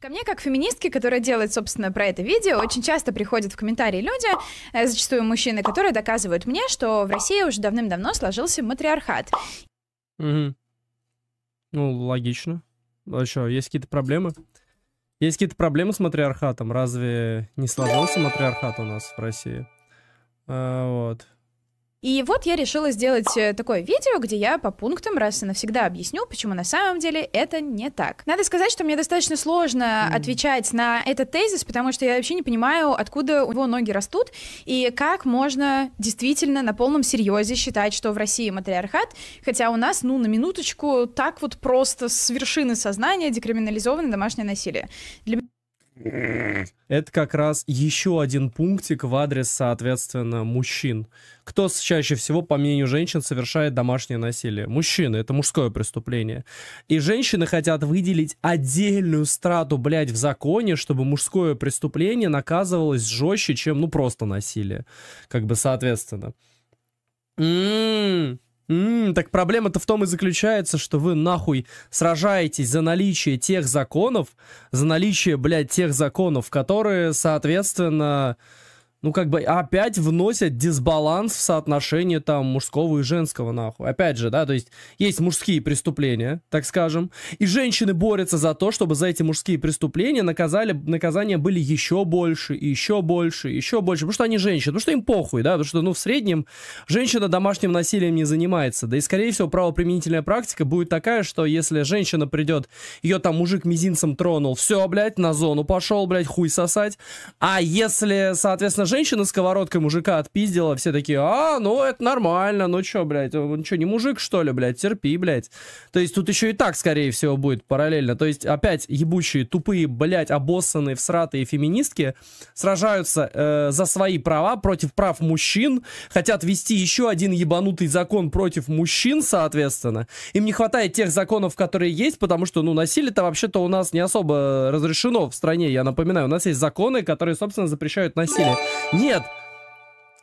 Ко мне, как феминистке, которая делает, собственно, про это видео, очень часто приходят в комментарии люди, э, зачастую мужчины, которые доказывают мне, что в России уже давным-давно сложился матриархат. Угу. Ну, логично. А что, есть какие-то проблемы? Есть какие-то проблемы с матриархатом? Разве не сложился матриархат у нас в России? А, вот. И вот я решила сделать э, такое видео, где я по пунктам раз и навсегда объясню, почему на самом деле это не так. Надо сказать, что мне достаточно сложно отвечать на этот тезис, потому что я вообще не понимаю, откуда у него ноги растут и как можно действительно на полном серьезе считать, что в России матриархат, хотя у нас, ну, на минуточку, так вот просто с вершины сознания декриминализовано домашнее насилие. Для это как раз еще один пунктик в адрес, соответственно, мужчин. Кто чаще всего, по мнению женщин, совершает домашнее насилие? Мужчины. Это мужское преступление. И женщины хотят выделить отдельную страту, блядь, в законе, чтобы мужское преступление наказывалось жестче, чем, ну, просто насилие. Как бы, соответственно. м м-м м так проблема-то в том и заключается, что вы нахуй сражаетесь за наличие тех законов, за наличие, блядь, тех законов, которые, соответственно, ну, как бы опять вносят дисбаланс в соотношение там мужского и женского, нахуй. Опять же, да, то есть есть мужские преступления, так скажем, и женщины борются за то, чтобы за эти мужские преступления наказали, наказания были еще больше, еще больше, еще больше, потому что они женщины, потому что им похуй, да, потому что, ну, в среднем женщина домашним насилием не занимается, да и, скорее всего, правоприменительная практика будет такая, что если женщина придет, ее там мужик мизинцем тронул, все, блядь, на зону пошел, блядь, хуй сосать, а если, соответственно, женщина сковородкой мужика отпиздила, все такие, а, ну это нормально, ну чё, блядь, он чё, не мужик, что ли, блядь, терпи, блядь. То есть тут еще и так, скорее всего, будет параллельно. То есть опять ебучие, тупые, блядь, обоссанные, всратые феминистки сражаются э, за свои права против прав мужчин, хотят вести еще один ебанутый закон против мужчин, соответственно. Им не хватает тех законов, которые есть, потому что, ну, насилие-то вообще-то у нас не особо разрешено в стране, я напоминаю. У нас есть законы, которые, собственно, запрещают насилие. Нет,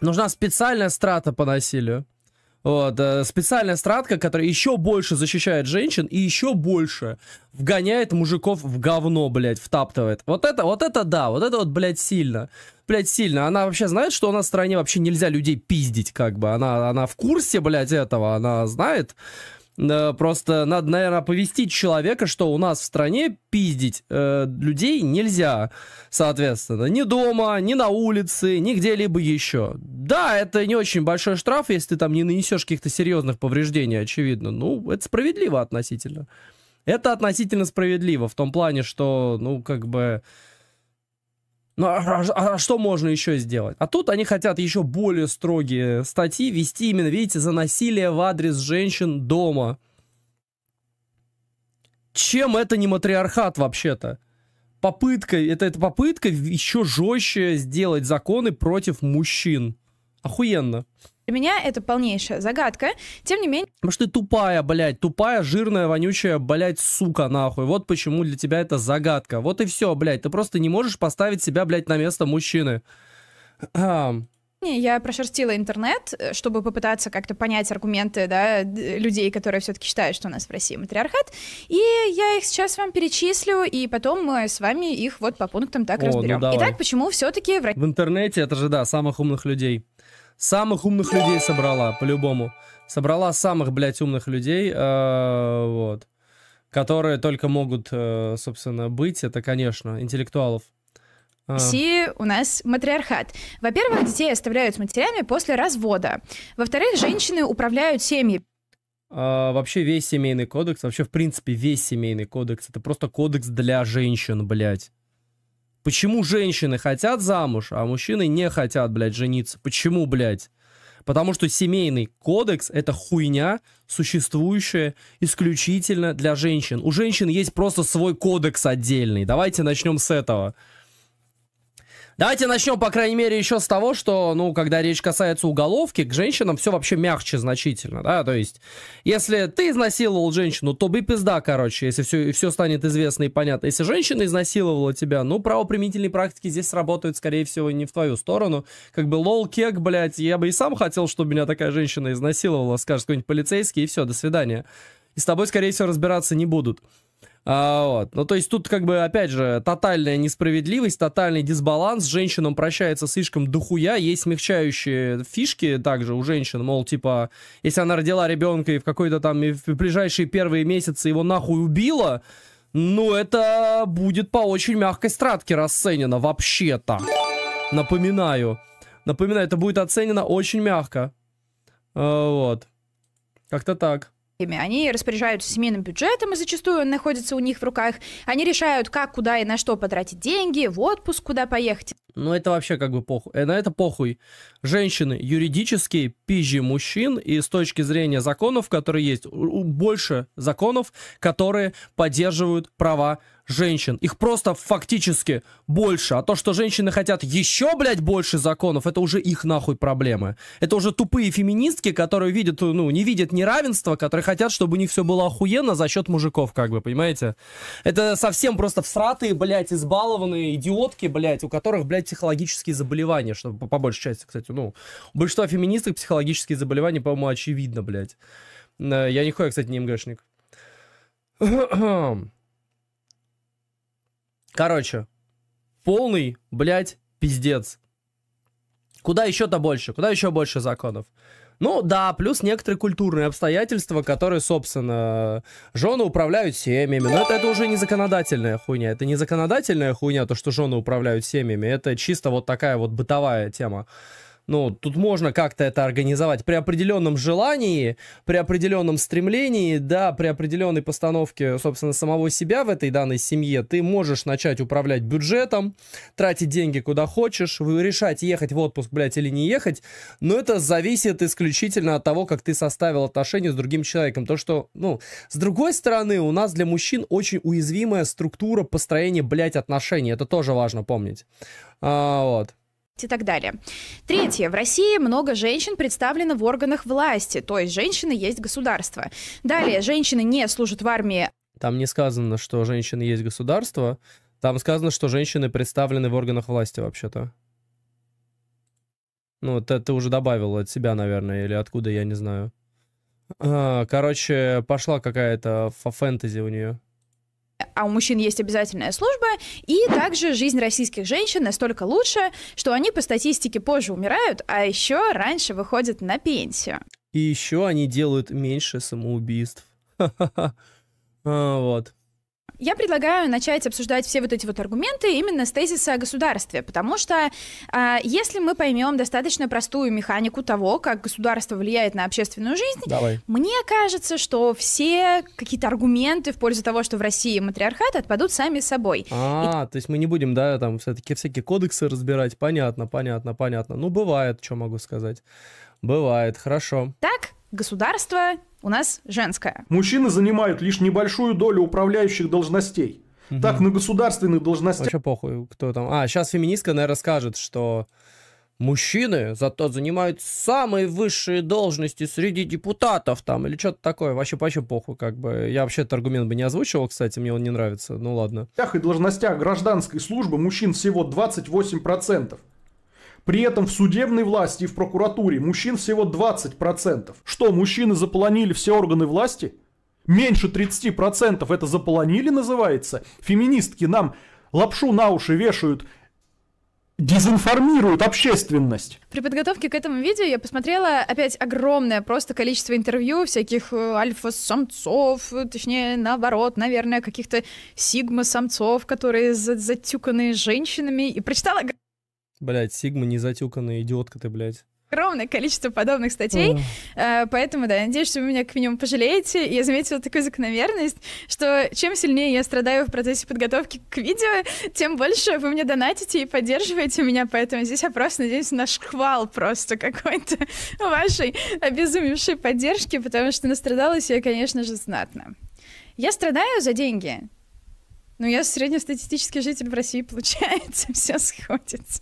нужна специальная страта по насилию. Вот, э, специальная стратка, которая еще больше защищает женщин и еще больше вгоняет мужиков в говно, блядь, втаптывает. Вот это, вот это да, вот это вот, блядь, сильно. Блядь, сильно. Она вообще знает, что у нас в стране вообще нельзя людей пиздить, как бы. Она, она в курсе, блядь, этого, она знает. Э, просто надо, наверное, оповестить человека, что у нас в стране пиздить э, людей нельзя, соответственно. Ни дома, ни на улице, ни где-либо еще. Да, это не очень большой штраф, если ты там не нанесешь каких-то серьезных повреждений, очевидно. Ну, это справедливо относительно. Это относительно справедливо в том плане, что, ну, как бы... Ну, а а, а, а что можно еще сделать? А тут они хотят еще более строгие статьи вести именно, видите, за насилие в адрес женщин дома. Чем это не матриархат вообще-то? Попытка, это, это попытка еще жестче сделать законы против мужчин. Охуенно. Для меня это полнейшая загадка. Тем не менее... Потому что ты тупая, блядь, тупая, жирная, вонючая, блядь, сука, нахуй. Вот почему для тебя это загадка. Вот и все, блядь. Ты просто не можешь поставить себя, блядь, на место мужчины. Хм. Я прошерстила интернет, э, чтобы попытаться как-то понять аргументы да, людей, которые все-таки считают, что у нас в России матриархат. И я их сейчас вам перечислю, и потом мы с вами их вот по пунктам так О, разберем. Ну Итак, почему все-таки в... в интернете это же да, самых умных людей. Самых умных людей собрала, по-любому. Собрала самых, блядь, умных людей. Э, вот. Которые только могут, э, собственно, быть. Это, конечно, интеллектуалов. В а. России у нас матриархат. Во-первых, детей оставляют с матерями после развода. Во-вторых, женщины управляют семьей. А, вообще весь семейный кодекс, вообще в принципе весь семейный кодекс, это просто кодекс для женщин, блядь. Почему женщины хотят замуж, а мужчины не хотят, блядь, жениться? Почему, блядь? Потому что семейный кодекс это хуйня, существующая исключительно для женщин. У женщин есть просто свой кодекс отдельный. Давайте начнем с этого. Давайте начнем, по крайней мере, еще с того, что, ну, когда речь касается уголовки, к женщинам все вообще мягче значительно, да, то есть, если ты изнасиловал женщину, то бы пизда, короче, если все, все станет известно и понятно. Если женщина изнасиловала тебя, ну, правоприменительные практики здесь работают, скорее всего, не в твою сторону. Как бы лол, кек, блядь, я бы и сам хотел, чтобы меня такая женщина изнасиловала, скажет какой-нибудь полицейский, и все, до свидания. И с тобой, скорее всего, разбираться не будут. А, вот. Ну, то есть тут как бы, опять же, тотальная несправедливость, тотальный дисбаланс. Женщинам прощается слишком дохуя. Есть смягчающие фишки также у женщин. Мол, типа, если она родила ребенка и в какой-то там в ближайшие первые месяцы его нахуй убила, ну, это будет по очень мягкой стратке расценено вообще-то. Напоминаю. Напоминаю, это будет оценено очень мягко. А, вот. Как-то так. Они распоряжаются семейным бюджетом, и зачастую он находится у них в руках. Они решают, как, куда и на что потратить деньги, в отпуск, куда поехать. Ну, это вообще как бы похуй. Э, на это похуй женщины юридически пизже мужчин, и с точки зрения законов, которые есть, больше законов, которые поддерживают права женщин. Их просто фактически больше. А то, что женщины хотят еще, блядь, больше законов, это уже их нахуй проблемы. Это уже тупые феминистки, которые видят, ну, не видят неравенства, которые хотят, чтобы у них все было охуенно за счет мужиков, как бы, понимаете? Это совсем просто всратые, блядь, избалованные идиотки, блядь, у которых, блядь, психологические заболевания, что по, по большей части, кстати, кстати. Ну, у большинства феминисток психологические заболевания, по-моему, очевидно, блядь. Э, я нихуя, кстати, не МГшник. Короче, полный, блядь, пиздец. Куда еще-то больше? Куда еще больше законов? Ну да, плюс некоторые культурные обстоятельства, которые, собственно, жены управляют семьями. Но это, это уже не законодательная хуйня. Это не законодательная хуйня, то, что жены управляют семьями. Это чисто вот такая вот бытовая тема. Ну, тут можно как-то это организовать при определенном желании, при определенном стремлении, да, при определенной постановке, собственно, самого себя в этой данной семье, ты можешь начать управлять бюджетом, тратить деньги куда хочешь, решать, ехать в отпуск, блядь, или не ехать, но это зависит исключительно от того, как ты составил отношения с другим человеком. То, что, ну, с другой стороны, у нас для мужчин очень уязвимая структура построения, блядь, отношений, это тоже важно помнить. А, вот и так далее. Третье. В России много женщин представлено в органах власти, то есть женщины есть государство. Далее, женщины не служат в армии. Там не сказано, что женщины есть государство, там сказано, что женщины представлены в органах власти вообще-то. Ну, это ты уже добавил от себя, наверное, или откуда, я не знаю. А, короче, пошла какая-то фэнтези у нее а у мужчин есть обязательная служба, и также жизнь российских женщин настолько лучше, что они по статистике позже умирают, а еще раньше выходят на пенсию. И еще они делают меньше самоубийств. А, вот. Я предлагаю начать обсуждать все вот эти вот аргументы именно с тезиса о государстве, потому что э, если мы поймем достаточно простую механику того, как государство влияет на общественную жизнь, Давай. мне кажется, что все какие-то аргументы в пользу того, что в России матриархат, отпадут сами собой. А, И... то есть мы не будем, да, там все-таки всякие кодексы разбирать, понятно, понятно, понятно. Ну, бывает, что могу сказать. Бывает, хорошо. Так, Государство у нас женское. Мужчины занимают лишь небольшую долю управляющих должностей. Угу. Так, на государственных должностях... Вообще похуй, кто там. А, сейчас феминистка, наверное, скажет, что мужчины зато занимают самые высшие должности среди депутатов там или что-то такое. Вообще, вообще похуй, как бы. Я вообще этот аргумент бы не озвучивал, кстати, мне он не нравится. Ну ладно. В и должностях гражданской службы мужчин всего 28%. При этом в судебной власти и в прокуратуре мужчин всего 20%. Что, мужчины заполонили все органы власти? Меньше 30% это заполонили называется? Феминистки нам лапшу на уши вешают дезинформируют общественность. При подготовке к этому видео я посмотрела опять огромное просто количество интервью всяких э, альфа-самцов, э, точнее, наоборот, наверное, каких-то сигма-самцов, которые затюканы женщинами, и прочитала Блять, Сигма незатюканная идиотка ты, блядь огромное количество подобных статей, mm. поэтому, да, я надеюсь, что вы меня к минимуму пожалеете. Я заметила такую закономерность, что чем сильнее я страдаю в процессе подготовки к видео, тем больше вы мне донатите и поддерживаете меня, поэтому здесь я просто надеюсь на шквал просто какой-то вашей обезумевшей поддержки, потому что настрадалась я, конечно же, знатно. Я страдаю за деньги, ну, я среднестатистический житель в России, получается, все сходится.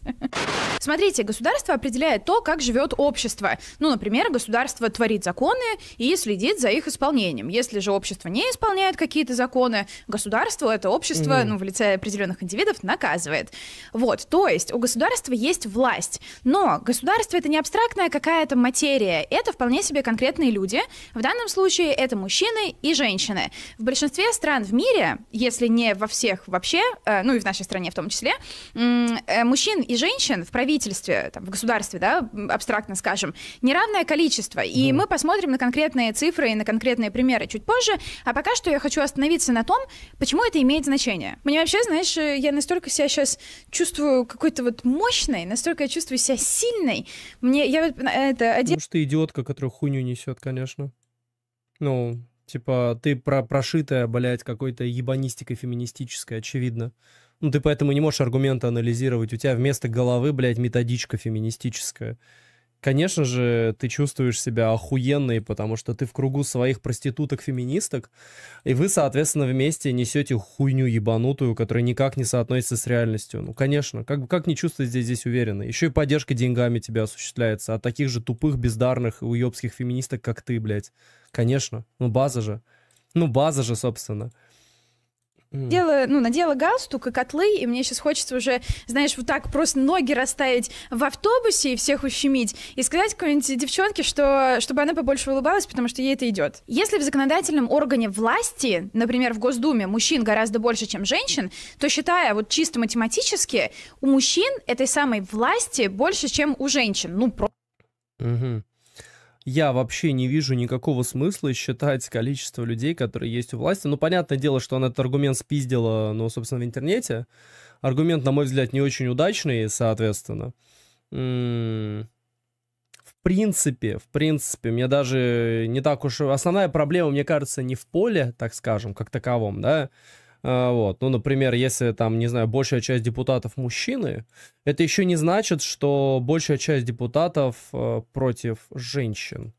Смотрите, государство определяет то, как живет общество. Ну, например, государство творит законы и следит за их исполнением. Если же общество не исполняет какие-то законы, государство это общество, mm. ну, в лице определенных индивидов наказывает. Вот, то есть у государства есть власть, но государство это не абстрактная какая-то материя, это вполне себе конкретные люди. В данном случае это мужчины и женщины. В большинстве стран в мире, если не в во всех вообще, э, ну и в нашей стране в том числе, э, мужчин и женщин в правительстве, там, в государстве, да, абстрактно скажем, неравное количество. И да. мы посмотрим на конкретные цифры и на конкретные примеры чуть позже. А пока что я хочу остановиться на том, почему это имеет значение. Мне вообще, знаешь, э, я настолько себя сейчас чувствую какой-то вот мощной, настолько я чувствую себя сильной. Мне я это один. Потому что идиотка, которая хуйню несет, конечно. Ну, Типа, ты про прошитая, блядь, какой-то ебанистикой феминистической, очевидно. Ну, ты поэтому не можешь аргументы анализировать. У тебя вместо головы, блядь, методичка феминистическая. Конечно же, ты чувствуешь себя охуенной, потому что ты в кругу своих проституток-феминисток, и вы, соответственно, вместе несете хуйню ебанутую, которая никак не соотносится с реальностью. Ну, конечно, как, как не чувствовать здесь, здесь уверенно? Еще и поддержка деньгами тебя осуществляется от таких же тупых, бездарных и уебских феминисток, как ты, блядь. Конечно. Ну, база же. Ну, база же, собственно. Делаю, ну, надела галстук и котлы, и мне сейчас хочется уже, знаешь, вот так просто ноги расставить в автобусе и всех ущемить, и сказать какой-нибудь девчонке, что, чтобы она побольше улыбалась, потому что ей это идет. Если в законодательном органе власти, например, в Госдуме, мужчин гораздо больше, чем женщин, то, считая вот чисто математически, у мужчин этой самой власти больше, чем у женщин. Ну, просто... Угу я вообще не вижу никакого смысла считать количество людей, которые есть у власти. Ну, понятное дело, что она этот аргумент спиздила, ну, собственно, в интернете. Аргумент, на мой взгляд, не очень удачный, соответственно. М-м, в принципе, в принципе, мне даже не так уж... Основная проблема, мне кажется, не в поле, так скажем, как таковом, да, а, вот. Ну, например, если там, не знаю, большая часть депутатов мужчины, это еще не значит, что большая часть депутатов э, против женщин.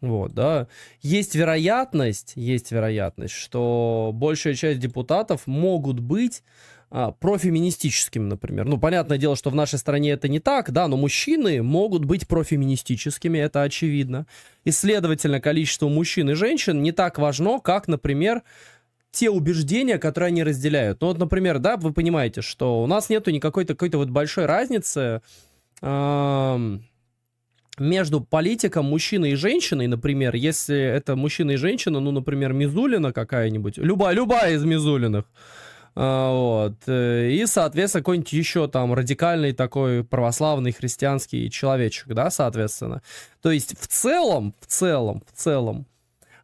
Вот, да. Есть вероятность, есть вероятность, что большая часть депутатов могут быть а, профеминистическим, например. Ну, понятное дело, что в нашей стране это не так, да, но мужчины могут быть профеминистическими, это очевидно. И, следовательно, количество мужчин и женщин не так важно, как, например, те убеждения, которые они разделяют. Ну, вот, например, да, вы понимаете, что у нас нету никакой какой то вот большой разницы между политиком мужчиной и женщиной, например, если это мужчина и женщина, ну, например, Мизулина какая-нибудь, любая, любая из Мизулиных, а, вот. Э, и, соответственно, какой-нибудь еще там радикальный такой православный христианский человечек, да, соответственно. То есть в целом, в целом, в целом,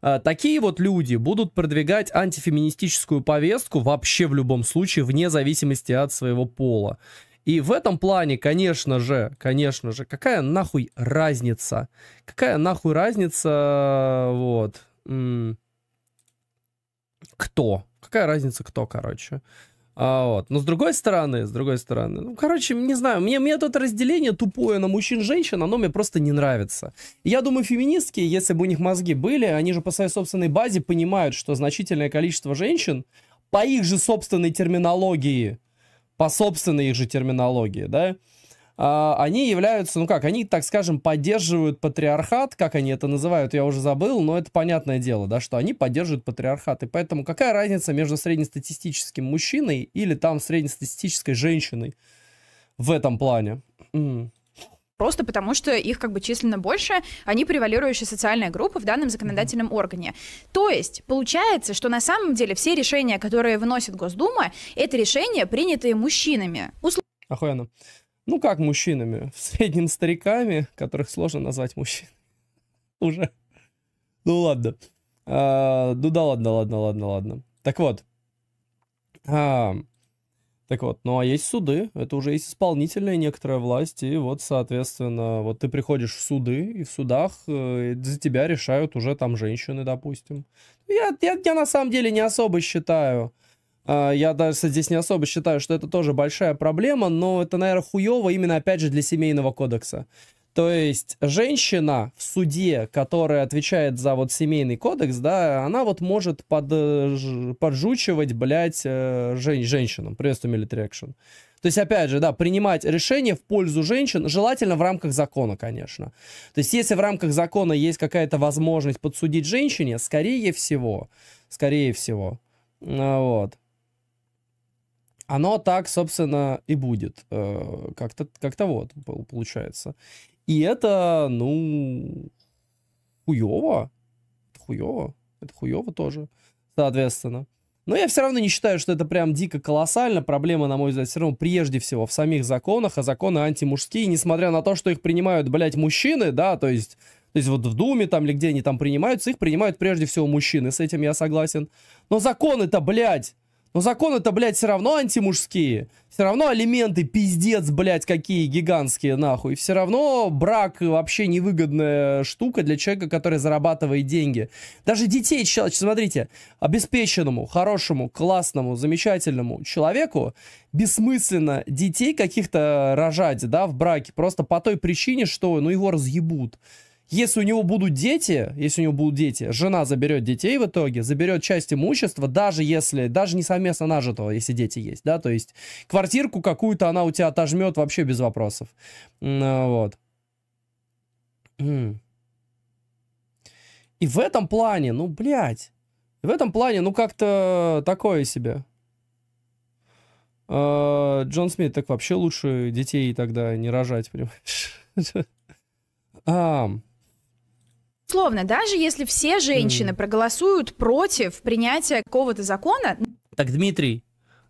э, такие вот люди будут продвигать антифеминистическую повестку вообще в любом случае, вне зависимости от своего пола. И в этом плане, конечно же, конечно же, какая нахуй разница? Какая нахуй разница, э, вот, кто? какая разница кто, короче. А, вот. Но с другой стороны, с другой стороны, ну, короче, не знаю, мне, мне тут разделение тупое на мужчин-женщин, оно мне просто не нравится. Я думаю, феминистки, если бы у них мозги были, они же по своей собственной базе понимают, что значительное количество женщин по их же собственной терминологии, по собственной их же терминологии, да, а, они являются, ну как, они, так скажем, поддерживают патриархат, как они это называют, я уже забыл, но это понятное дело, да, что они поддерживают патриархат, и поэтому какая разница между среднестатистическим мужчиной или там среднестатистической женщиной в этом плане? Mm просто потому что их как бы численно больше, они превалирующая социальная группа в данном законодательном органе. То есть получается, что на самом деле все решения, которые выносит Госдума, это решения, принятые мужчинами. Услов... Охуенно ну как мужчинами, в среднем стариками, которых сложно назвать мужчинами уже. Ну ладно. А, ну да ладно, ладно, ладно, ладно. Так вот. А, так вот, ну а есть суды, это уже есть исполнительная некоторая власть, и вот, соответственно, вот ты приходишь в суды, и в судах э, за тебя решают уже там женщины, допустим. Я, я, я на самом деле не особо считаю, э, а, я даже здесь не особо считаю, что это тоже большая проблема, но это, наверное, хуево именно, опять же, для семейного кодекса. То есть женщина в суде, которая отвечает за вот семейный кодекс, да, она вот может под, э, поджучивать, блядь, э, жен, женщинам. Приветствую, Military Action. То есть, опять же, да, принимать решение в пользу женщин, желательно в рамках закона, конечно. То есть, если в рамках закона есть какая-то возможность подсудить женщине, скорее всего, скорее всего, а, вот, оно так, собственно, и будет. Э, как-то как -то вот получается. И это, ну, хуево. Это хуево. Это хуево тоже, соответственно. Но я все равно не считаю, что это прям дико колоссально. Проблема, на мой взгляд, все равно прежде всего в самих законах, а законы антимужские, несмотря на то, что их принимают, блядь, мужчины, да, то есть... То есть вот в Думе там или где они там принимаются, их принимают прежде всего мужчины, с этим я согласен. Но законы-то, блядь, но законы-то, блядь, все равно антимужские. Все равно алименты пиздец, блядь, какие гигантские, нахуй. Все равно брак вообще невыгодная штука для человека, который зарабатывает деньги. Даже детей, смотрите, обеспеченному, хорошему, классному, замечательному человеку бессмысленно детей каких-то рожать, да, в браке. Просто по той причине, что, ну, его разъебут. Если у него будут дети, если у него будут дети, жена заберет детей в итоге, заберет часть имущества, даже если, даже не совместно нажитого, если дети есть, да, то есть квартирку какую-то она у тебя отожмет вообще без вопросов. А, вот. И в этом плане, ну, блядь, в этом плане, ну, как-то такое себе. А, Джон Смит, так вообще лучше детей тогда не рожать, понимаешь? А, Словно, даже если все женщины mm. проголосуют против принятия какого-то закона... Так, Дмитрий,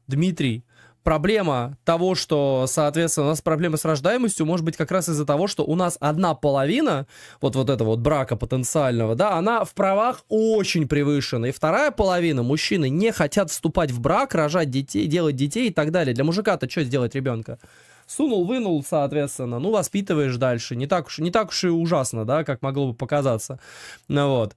Дмитрий, проблема того, что, соответственно, у нас проблемы с рождаемостью, может быть, как раз из-за того, что у нас одна половина вот, вот этого вот брака потенциального, да, она в правах очень превышена. И вторая половина, мужчины, не хотят вступать в брак, рожать детей, делать детей и так далее. Для мужика-то что сделать ребенка? Сунул, вынул, соответственно. Ну, воспитываешь дальше. Не так уж, не так уж и ужасно, да, как могло бы показаться. Ну, вот.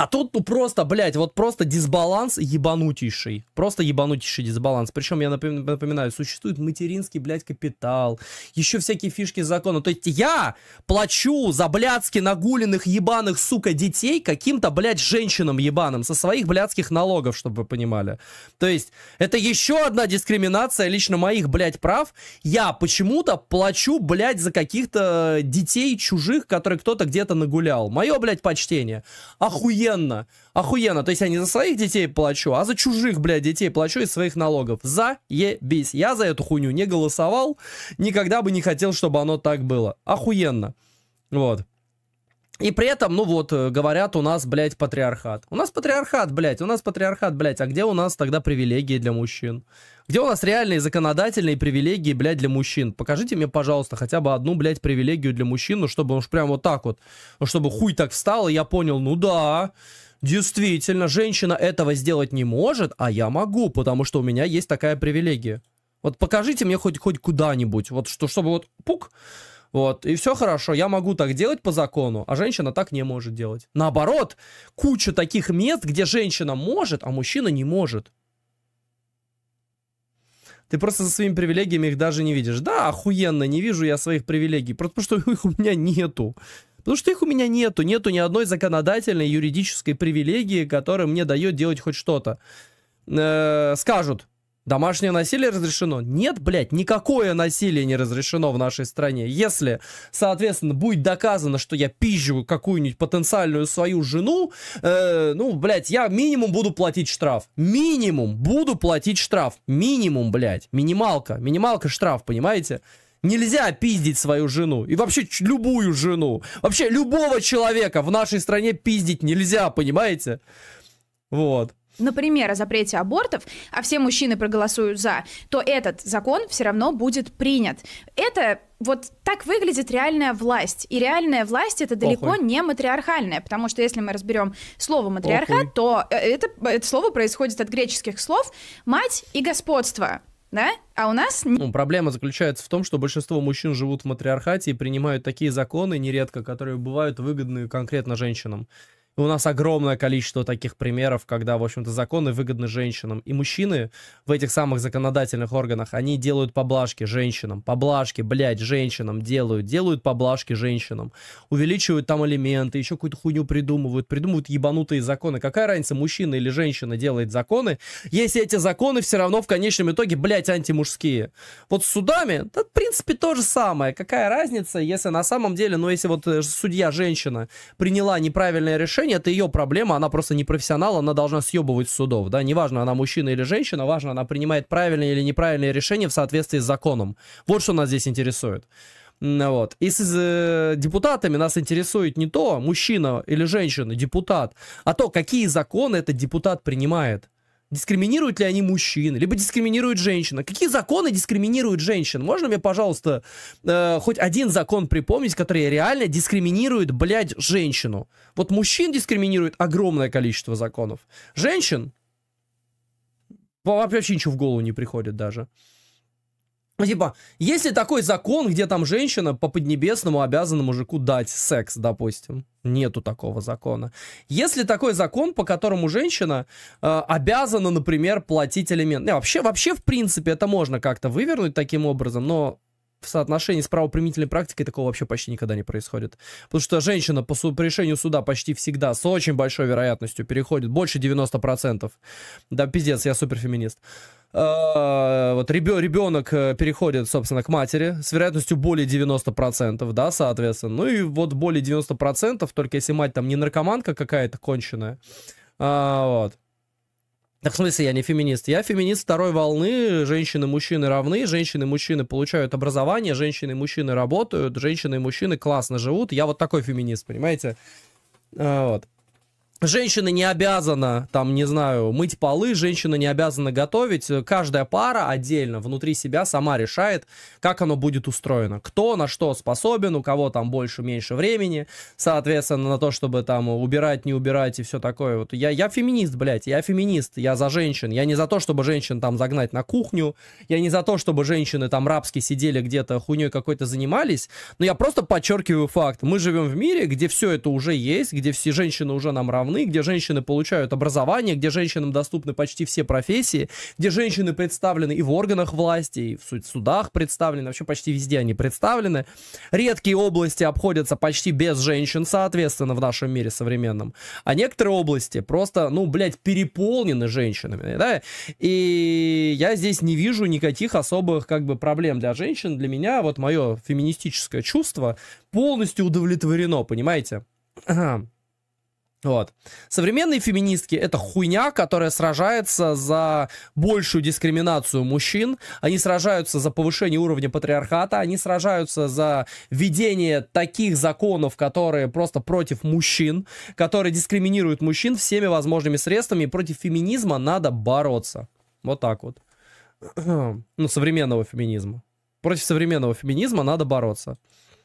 А тут, ну, просто, блядь, вот просто дисбаланс ебанутейший. Просто ебанутейший дисбаланс. Причем, я напом- напоминаю, существует материнский, блядь, капитал. Еще всякие фишки закона. То есть я плачу за блядски нагуленных ебаных, сука, детей каким-то, блядь, женщинам ебаным со своих блядских налогов, чтобы вы понимали. То есть это еще одна дискриминация лично моих, блядь, прав. Я почему-то плачу, блядь, за каких-то детей чужих, которые кто-то где-то нагулял. Мое, блядь, почтение. Охуенно охуенно. Охуенно. То есть я не за своих детей плачу, а за чужих, блядь, детей плачу из своих налогов. Заебись. Я за эту хуйню не голосовал, никогда бы не хотел, чтобы оно так было. Охуенно. Вот. И при этом, ну вот, э, говорят, у нас, блядь, патриархат. У нас патриархат, блядь, у нас патриархат, блядь. А где у нас тогда привилегии для мужчин? Где у нас реальные законодательные привилегии, блядь, для мужчин? Покажите мне, пожалуйста, хотя бы одну, блядь, привилегию для мужчин, ну чтобы он уж прям вот так вот, ну чтобы хуй так встал, и я понял, ну да, действительно, женщина этого сделать не может, а я могу, потому что у меня есть такая привилегия. Вот покажите мне хоть, хоть куда-нибудь, вот что, чтобы вот, пук, вот, и все хорошо, я могу так делать по закону, а женщина так не может делать. Наоборот, куча таких мест, где женщина может, а мужчина не может. Ты просто за своими привилегиями их даже не видишь. Да, охуенно, не вижу я своих привилегий, просто потому что их у меня нету. Потому что их у меня нету, нету ни одной законодательной юридической привилегии, которая мне дает делать хоть что-то. Э -э скажут, Домашнее насилие разрешено? Нет, блядь, никакое насилие не разрешено в нашей стране. Если, соответственно, будет доказано, что я пизжу какую-нибудь потенциальную свою жену, э, ну, блядь, я минимум буду платить штраф. Минимум буду платить штраф. Минимум, блядь. Минималка. Минималка штраф, понимаете? Нельзя пиздить свою жену. И вообще любую жену. Вообще любого человека в нашей стране пиздить нельзя, понимаете? Вот например, о запрете абортов, а все мужчины проголосуют за, то этот закон все равно будет принят. Это вот так выглядит реальная власть. И реальная власть это далеко Похуй. не матриархальная, потому что если мы разберем слово матриархат, Похуй. то э, это, это слово происходит от греческих слов мать и господство. Да? А у нас... Ну, проблема заключается в том, что большинство мужчин живут в матриархате и принимают такие законы нередко, которые бывают выгодны конкретно женщинам. Ну, у нас огромное количество таких примеров, когда, в общем-то, законы выгодны женщинам. И мужчины в этих самых законодательных органах, они делают поблажки женщинам. Поблажки, блядь, женщинам делают. Делают поблажки женщинам. Увеличивают там элементы, еще какую-то хуйню придумывают. Придумывают ебанутые законы. Какая разница, мужчина или женщина делает законы, если эти законы все равно в конечном итоге, блядь, антимужские. Вот с судами, да, в принципе, то же самое. Какая разница, если на самом деле, ну, если вот э, судья-женщина приняла неправильное решение, отношений, это ее проблема, она просто не профессионал, она должна съебывать судов, да, неважно, она мужчина или женщина, важно, она принимает правильные или неправильные решения в соответствии с законом. Вот что нас здесь интересует. Вот. И с э, депутатами нас интересует не то, мужчина или женщина, депутат, а то, какие законы этот депутат принимает дискриминируют ли они мужчин, либо дискриминируют женщин. какие законы дискриминируют женщин? Можно мне, пожалуйста, э, хоть один закон припомнить, который реально дискриминирует, блядь, женщину? Вот мужчин дискриминирует огромное количество законов. Женщин вообще ничего в голову не приходит даже. Ну, типа, если такой закон, где там женщина по поднебесному обязана мужику дать секс, допустим, нету такого закона. Если такой закон, по которому женщина э, обязана, например, платить элемент. Не, вообще, вообще, в принципе, это можно как-то вывернуть таким образом, но в соотношении с правоприменительной практикой такого вообще почти никогда не происходит. Потому что женщина по, по решению суда почти всегда с очень большой вероятностью переходит больше 90%. Да пиздец, я суперфеминист. феминист а, вот ребенок э, переходит, собственно, к матери с вероятностью более 90%, да, соответственно. Ну и вот более 90%, только если мать там не наркоманка какая-то конченая. А, вот. Так в смысле я не феминист? Я феминист второй волны, женщины и мужчины равны, женщины и мужчины получают образование, женщины и мужчины работают, женщины и мужчины классно живут. Я вот такой феминист, понимаете? А, вот. Женщина не обязана, там, не знаю, мыть полы, женщина не обязана готовить. Каждая пара отдельно внутри себя сама решает, как оно будет устроено. Кто на что способен, у кого там больше-меньше времени, соответственно, на то, чтобы там убирать, не убирать и все такое. Вот я, я феминист, блядь, я феминист, я за женщин. Я не за то, чтобы женщин там загнать на кухню, я не за то, чтобы женщины там рабски сидели где-то хуйней какой-то занимались, но я просто подчеркиваю факт. Мы живем в мире, где все это уже есть, где все женщины уже нам равны страны, где женщины получают образование, где женщинам доступны почти все профессии, где женщины представлены и в органах власти, и в судах представлены, вообще почти везде они представлены. Редкие области обходятся почти без женщин, соответственно, в нашем мире современном. А некоторые области просто, ну, блядь, переполнены женщинами, да? И я здесь не вижу никаких особых, как бы, проблем для женщин. Для меня вот мое феминистическое чувство полностью удовлетворено, понимаете? Вот. Современные феминистки — это хуйня, которая сражается за большую дискриминацию мужчин, они сражаются за повышение уровня патриархата, они сражаются за введение таких законов, которые просто против мужчин, которые дискриминируют мужчин всеми возможными средствами, и против феминизма надо бороться. Вот так вот. Ну, современного феминизма. Против современного феминизма надо бороться.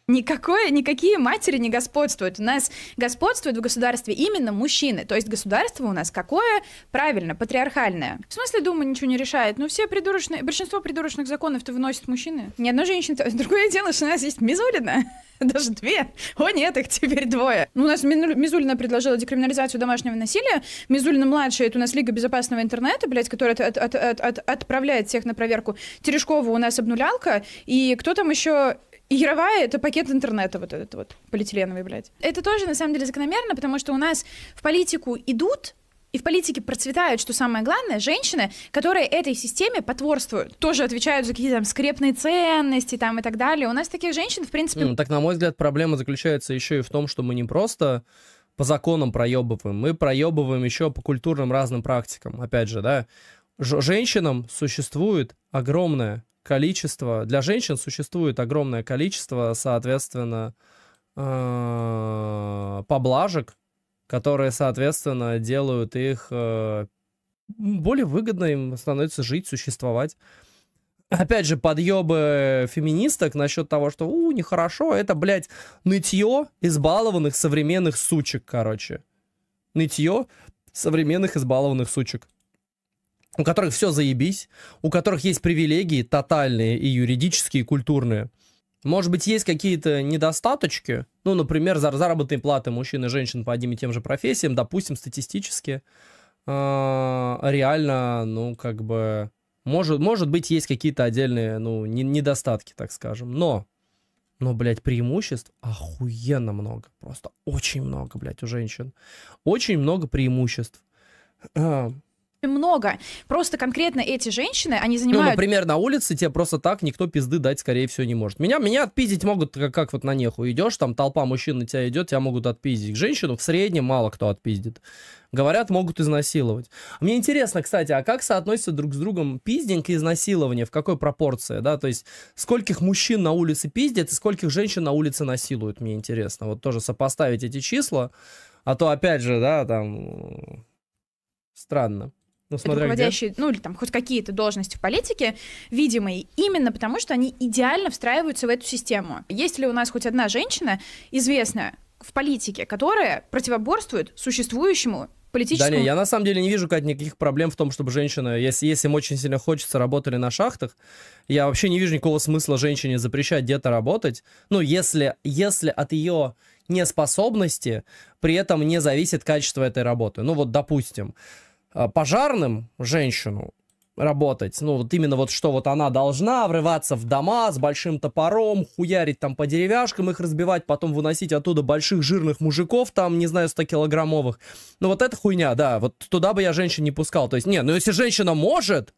Никакое, никакие матери не господствуют. У нас господствуют в государстве именно мужчины. То есть государство у нас какое? Правильно, патриархальное. В смысле Дума ничего не решает? Ну все придурочные, большинство придурочных законов-то выносят мужчины. Ни одна женщина. Другое дело, что у нас есть Мизулина. Даже две. О нет, их теперь двое. Ну, у нас Мизулина предложила декриминализацию домашнего насилия. Мизулина-младшая, это у нас Лига безопасного интернета, блядь, которая от, от, от, от, отправляет всех на проверку. Терешкова у нас обнулялка. И кто там еще и Яровая — это пакет интернета вот этот вот, полиэтиленовый, блядь. Это тоже, на самом деле, закономерно, потому что у нас в политику идут и в политике процветают, что самое главное, женщины, которые этой системе потворствуют, тоже отвечают за какие-то там скрепные ценности там, и так далее. У нас таких женщин, в принципе... Ну, так, на мой взгляд, проблема заключается еще и в том, что мы не просто по законам проебываем, мы проебываем еще по культурным разным практикам. Опять же, да, Ж женщинам существует огромное количество, для женщин существует огромное количество, соответственно, э, поблажек, которые, соответственно, делают их э, более выгодно им становится жить, существовать. Опять же, подъебы феминисток насчет того, что у, нехорошо, а это, блядь, нытье избалованных современных сучек, короче. Нытье современных избалованных сучек у которых все заебись, у которых есть привилегии тотальные и юридические, и культурные. Может быть, есть какие-то недостаточки, ну, например, за заработные платы мужчин и женщин по одним и тем же профессиям, допустим, статистически, а, реально, ну, как бы, может, может быть, есть какие-то отдельные, ну, не, недостатки, так скажем, но, но, блядь, преимуществ охуенно много, просто очень много, блядь, у женщин, очень много преимуществ много. Просто конкретно эти женщины, они ну, занимают... Ну, например, на улице тебе просто так никто пизды дать, скорее всего, не может. Меня, меня отпиздить могут, как, как вот на неху идешь, там толпа мужчин на тебя идет, тебя могут отпиздить. Женщину в среднем мало кто отпиздит. Говорят, могут изнасиловать. Мне интересно, кстати, а как соотносятся друг с другом пиздинг и изнасилование? В какой пропорции, да? То есть, скольких мужчин на улице пиздят и скольких женщин на улице насилуют, мне интересно. Вот тоже сопоставить эти числа. А то, опять же, да, там... Странно. Ну, смотря руководящие, где. ну или там хоть какие-то должности в политике, видимые, именно потому что они идеально встраиваются в эту систему. Есть ли у нас хоть одна женщина известная в политике, которая противоборствует существующему политическому... Да не, я на самом деле не вижу, Кать, никаких проблем в том, чтобы женщина если, если им очень сильно хочется, работали на шахтах. Я вообще не вижу никакого смысла женщине запрещать где-то работать. Ну, если, если от ее неспособности при этом не зависит качество этой работы. Ну вот, допустим, Э, пожарным женщину работать, ну вот именно вот что вот она должна, врываться в дома с большим топором, хуярить там по деревяшкам, их разбивать, потом выносить оттуда больших жирных мужиков, там, не знаю, 100-килограммовых. Ну вот эта хуйня, да, вот туда бы я женщин не пускал. То есть, не, ну если женщина может,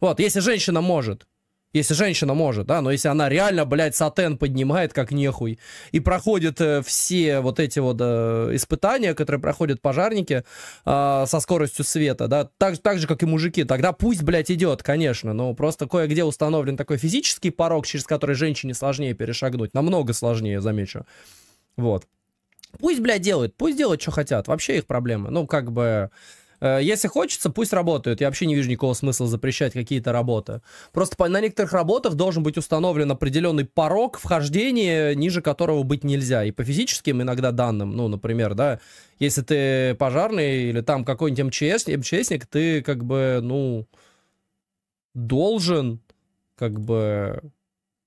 вот, если женщина может, если женщина может, да, но если она реально, блядь, сатен поднимает как нехуй и проходит э, все вот эти вот э, испытания, которые проходят пожарники э, со скоростью света, да, так, так же, как и мужики, тогда пусть, блядь, идет, конечно, но просто кое-где установлен такой физический порог, через который женщине сложнее перешагнуть, намного сложнее, замечу, вот. Пусть, блядь, делают, пусть делают, что хотят, вообще их проблемы, ну, как бы... Э, если хочется, пусть работают. Я вообще не вижу никакого смысла запрещать какие-то работы. Просто на некоторых работах должен быть установлен определенный порог вхождения, ниже которого быть нельзя. И по физическим иногда данным, ну, например, да, если ты пожарный или там какой-нибудь МЧС, МЧСник, ты как бы, ну, должен как бы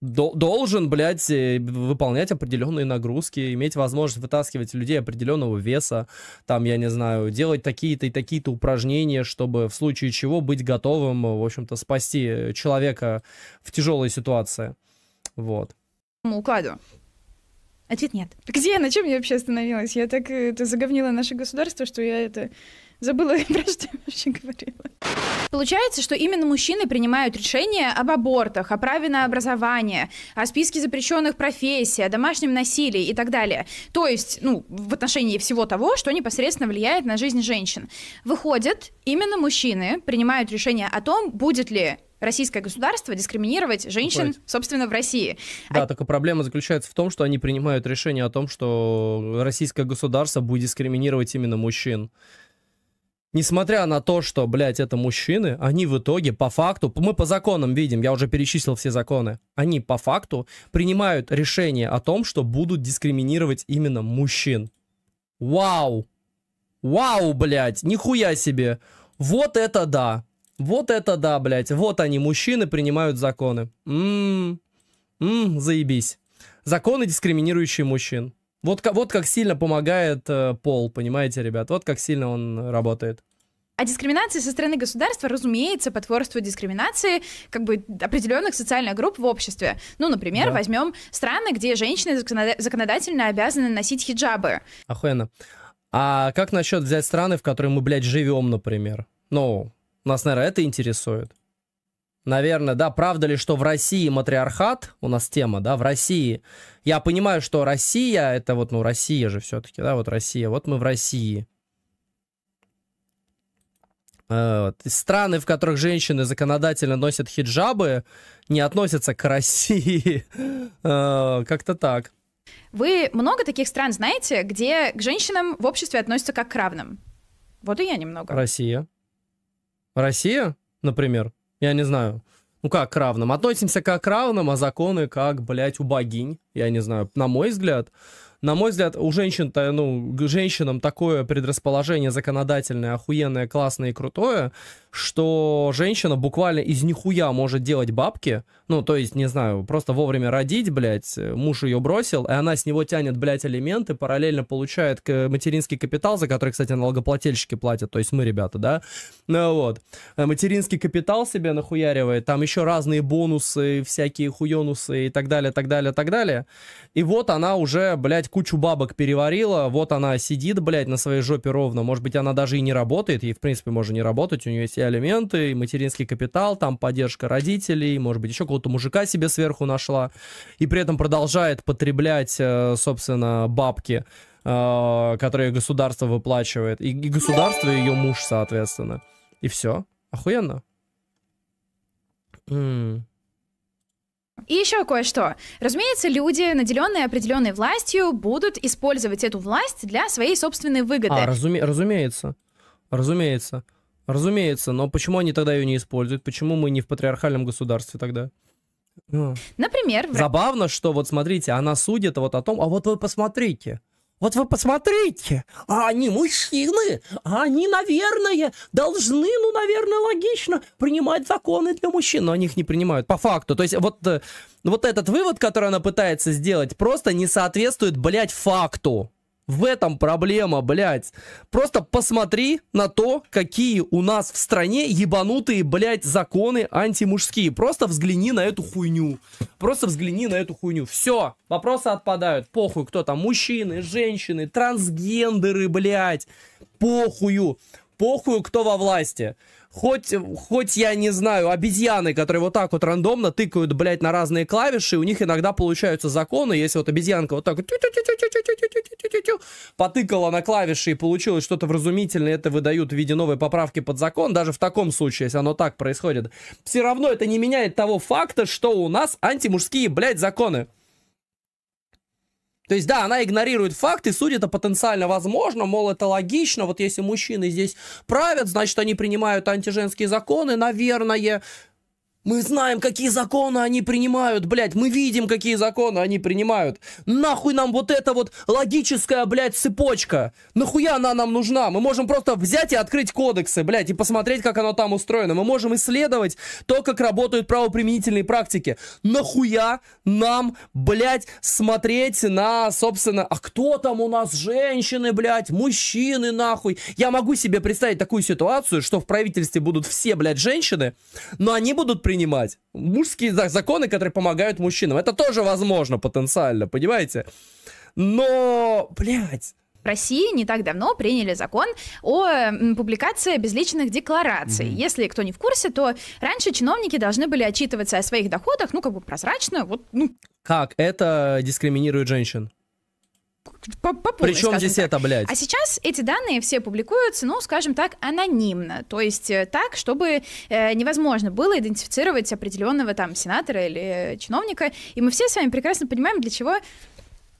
должен, блядь, э, выполнять определенные нагрузки, иметь возможность вытаскивать людей определенного веса, там, я не знаю, делать такие-то и такие-то упражнения, чтобы в случае чего быть готовым, э, в общем-то, спасти э, человека в тяжелой ситуации. Вот. Укладу. Ответ а нет. Где, на чем я вообще остановилась? Я так это заговнила наше государство, что я это Забыла, про что я вообще говорила. Получается, что именно мужчины принимают решения об абортах, о праве на образование, о списке запрещенных профессий, о домашнем насилии и так далее. То есть, ну, в отношении всего того, что непосредственно влияет на жизнь женщин. Выходит, именно мужчины принимают решение о том, будет ли российское государство дискриминировать женщин, Понимаете. собственно, в России. Да, а... только проблема заключается в том, что они принимают решение о том, что российское государство будет дискриминировать именно мужчин. Несмотря на то, что, блядь, это мужчины, они в итоге по факту, мы по законам видим, я уже перечислил все законы, они по факту принимают решение о том, что будут дискриминировать именно мужчин. Вау! Вау, блядь, нихуя себе! Вот это да! Вот это да, блядь, вот они, мужчины, принимают законы. Ммм, ммм, заебись. Законы, дискриминирующие мужчин. Вот, вот как сильно помогает э, пол, понимаете, ребят? Вот как сильно он работает. А дискриминация со стороны государства, разумеется, потворствует дискриминации как бы определенных социальных групп в обществе. Ну, например, да. возьмем страны, где женщины законодательно обязаны носить хиджабы. Охуенно. А как насчет взять страны, в которых мы, блядь, живем, например? Ну, нас, наверное, это интересует наверное, да, правда ли, что в России матриархат, у нас тема, да, в России, я понимаю, что Россия, это вот, ну, Россия же все-таки, да, вот Россия, вот мы в России. Э, вот. Страны, в которых женщины законодательно носят хиджабы, не относятся к России. Э, как-то так. Вы много таких стран знаете, где к женщинам в обществе относятся как к равным? Вот и я немного. Россия. Россия, например? я не знаю, ну как к равным. Относимся как к равным, а законы как, блядь, у богинь. Я не знаю, на мой взгляд на мой взгляд, у женщин-то, ну, женщинам такое предрасположение законодательное, охуенное, классное и крутое, что женщина буквально из нихуя может делать бабки, ну, то есть, не знаю, просто вовремя родить, блядь, э, муж ее бросил, и она с него тянет, блядь, элементы, параллельно получает материнский капитал, за который, кстати, налогоплательщики платят, то есть мы, ребята, да, ну вот, э, материнский капитал себе нахуяривает, там еще разные бонусы, всякие хуенусы и так далее, так далее, так далее, и вот она уже, блядь, кучу бабок переварила, вот она сидит, блядь, на своей жопе ровно, может быть, она даже и не работает, ей, в принципе, можно не работать, у нее есть и алименты, и материнский капитал, там поддержка родителей, может быть, еще кого-то мужика себе сверху нашла, и при этом продолжает потреблять, э, собственно, бабки, э, которые государство выплачивает, и государство, и ее муж, соответственно. И все. Охуенно. М и еще кое-что. Разумеется, люди, наделенные определенной властью, будут использовать эту власть для своей собственной выгоды. А, разуме- разумеется. Разумеется. Разумеется, но почему они тогда ее не используют? Почему мы не в патриархальном государстве тогда? А. Например, забавно, что вот смотрите, она судит вот о том, а вот вы посмотрите, вот вы посмотрите, а они мужчины, а они, наверное, должны, ну, наверное, логично принимать законы для мужчин, но они их не принимают по факту. То есть вот, э, вот этот вывод, который она пытается сделать, просто не соответствует, блядь, факту. В этом проблема, блядь. Просто посмотри на то, какие у нас в стране ебанутые, блядь, законы антимужские. Просто взгляни на эту хуйню. Просто взгляни на эту хуйню. Все, вопросы отпадают. Похуй, кто там, мужчины, женщины, трансгендеры, блядь. Похую. Похую, кто во власти хоть, хоть я не знаю, обезьяны, которые вот так вот рандомно тыкают, блядь, на разные клавиши, и у них иногда получаются законы, если вот обезьянка вот так вот потыкала на клавиши и получилось что-то вразумительное, это выдают в виде новой поправки под закон, даже в таком случае, если оно так происходит, все равно это не меняет того факта, что у нас антимужские, блядь, законы. То есть, да, она игнорирует факты, судя судит потенциально возможно, мол, это логично, вот если мужчины здесь правят, значит, они принимают антиженские законы, наверное, мы знаем, какие законы они принимают, блядь. Мы видим, какие законы они принимают. Нахуй нам вот эта вот логическая, блядь, цепочка. Нахуя она нам нужна? Мы можем просто взять и открыть кодексы, блядь, и посмотреть, как оно там устроено. Мы можем исследовать то, как работают правоприменительные практики. Нахуя нам, блядь, смотреть на, собственно, а кто там у нас женщины, блядь, мужчины, нахуй. Я могу себе представить такую ситуацию, что в правительстве будут все, блядь, женщины, но они будут принимать. Мужские законы, которые помогают мужчинам. Это тоже возможно потенциально, понимаете? Но, блядь, в России не так давно приняли закон о публикации безличных деклараций. Mm-hmm. Если кто не в курсе, то раньше чиновники должны были отчитываться о своих доходах, ну, как бы прозрачно, вот, ну. Как это дискриминирует женщин? по, по Причем здесь так. это, блядь? А сейчас эти данные все публикуются, ну, скажем так, анонимно. То есть э, так, чтобы э, невозможно было идентифицировать определенного там сенатора или чиновника. И мы все с вами прекрасно понимаем, для чего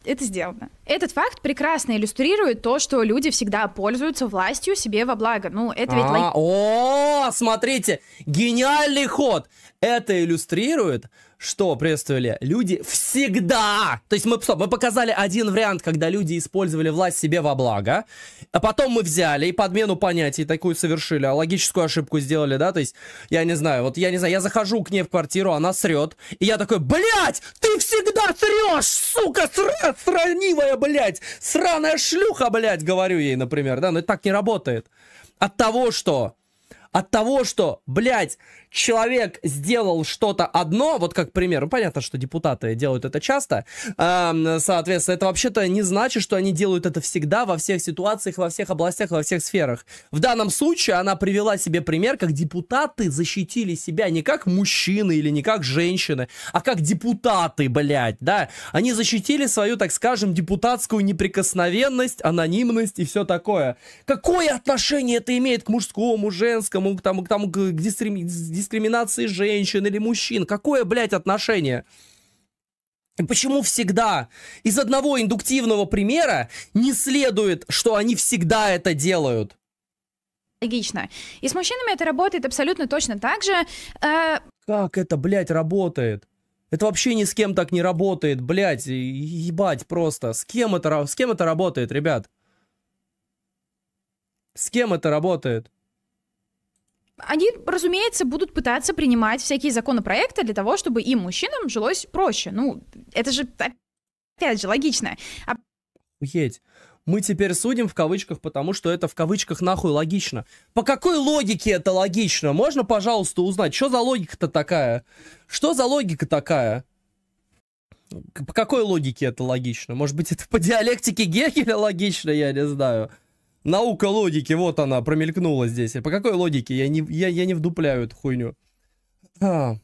это сделано. Этот факт прекрасно иллюстрирует то, что люди всегда пользуются властью себе во благо. Ну, это ведь... А, о, смотрите, гениальный ход! Это иллюстрирует что приветствовали люди всегда. То есть мы, стоп, мы показали один вариант, когда люди использовали власть себе во благо, а потом мы взяли и подмену понятий такую совершили, а логическую ошибку сделали, да, то есть, я не знаю, вот я не знаю, я захожу к ней в квартиру, она срет, и я такой, блядь, ты всегда срешь, сука, сра, сранивая, блядь, сраная шлюха, блядь, говорю ей, например, да, но это так не работает. От того, что от того, что, блядь, человек сделал что-то одно, вот как пример, ну, понятно, что депутаты делают это часто, эм, соответственно, это вообще-то не значит, что они делают это всегда, во всех ситуациях, во всех областях, во всех сферах. В данном случае она привела себе пример, как депутаты защитили себя не как мужчины или не как женщины, а как депутаты, блядь, да. Они защитили свою, так скажем, депутатскую неприкосновенность, анонимность и все такое. Какое отношение это имеет к мужскому, женскому, к тому, к тому, к, к дистрим дискриминации женщин или мужчин. Какое, блядь, отношение? Почему всегда из одного индуктивного примера не следует, что они всегда это делают? Логично. И с мужчинами это работает абсолютно точно так же. Э... Как это, блядь, работает? Это вообще ни с кем так не работает, блядь, ебать просто. С кем это, с кем это работает, ребят? С кем это работает? они, разумеется, будут пытаться принимать всякие законопроекты для того, чтобы им, мужчинам, жилось проще. Ну, это же, опять же, логично. А... Охуеть. Мы теперь судим в кавычках, потому что это в кавычках нахуй логично. По какой логике это логично? Можно, пожалуйста, узнать, что за логика-то такая? Что за логика такая? По какой логике это логично? Может быть, это по диалектике Гегеля логично, я не знаю. Наука логики, вот она, промелькнула здесь. По какой логике? Я не, я, я не вдупляю эту хуйню. А.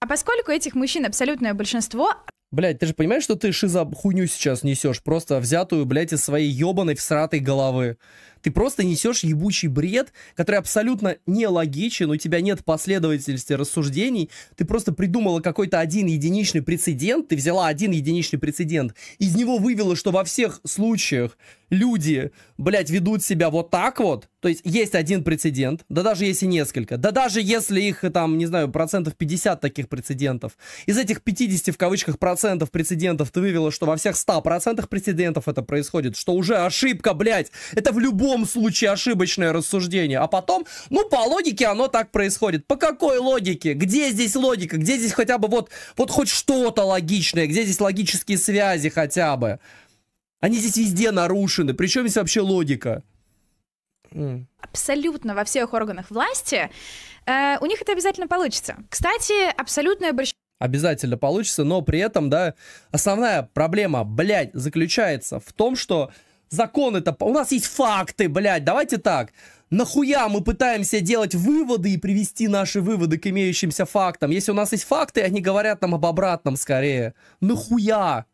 а поскольку этих мужчин абсолютное большинство... Блять, ты же понимаешь, что ты шиза хуйню сейчас несешь? Просто взятую, блядь, из своей ебаной всратой головы. Ты просто несешь ебучий бред, который абсолютно нелогичен, у тебя нет последовательности рассуждений, ты просто придумала какой-то один единичный прецедент, ты взяла один единичный прецедент, из него вывела, что во всех случаях люди, блядь, ведут себя вот так вот, то есть есть один прецедент, да даже если несколько, да даже если их там, не знаю, процентов 50 таких прецедентов, из этих 50 в кавычках процентов прецедентов ты вывела, что во всех 100 процентах прецедентов это происходит, что уже ошибка, блядь, это в любом любом случае ошибочное рассуждение. А потом, ну, по логике оно так происходит. По какой логике? Где здесь логика? Где здесь хотя бы вот, вот хоть что-то логичное? Где здесь логические связи хотя бы? Они здесь везде нарушены. Причем здесь вообще логика? Абсолютно во всех органах власти. Э, у них это обязательно получится. Кстати, абсолютное обращение обязательно получится, но при этом, да, основная проблема, блядь, заключается в том, что закон это У нас есть факты, блядь, давайте так. Нахуя мы пытаемся делать выводы и привести наши выводы к имеющимся фактам? Если у нас есть факты, они говорят нам об обратном скорее. Нахуя?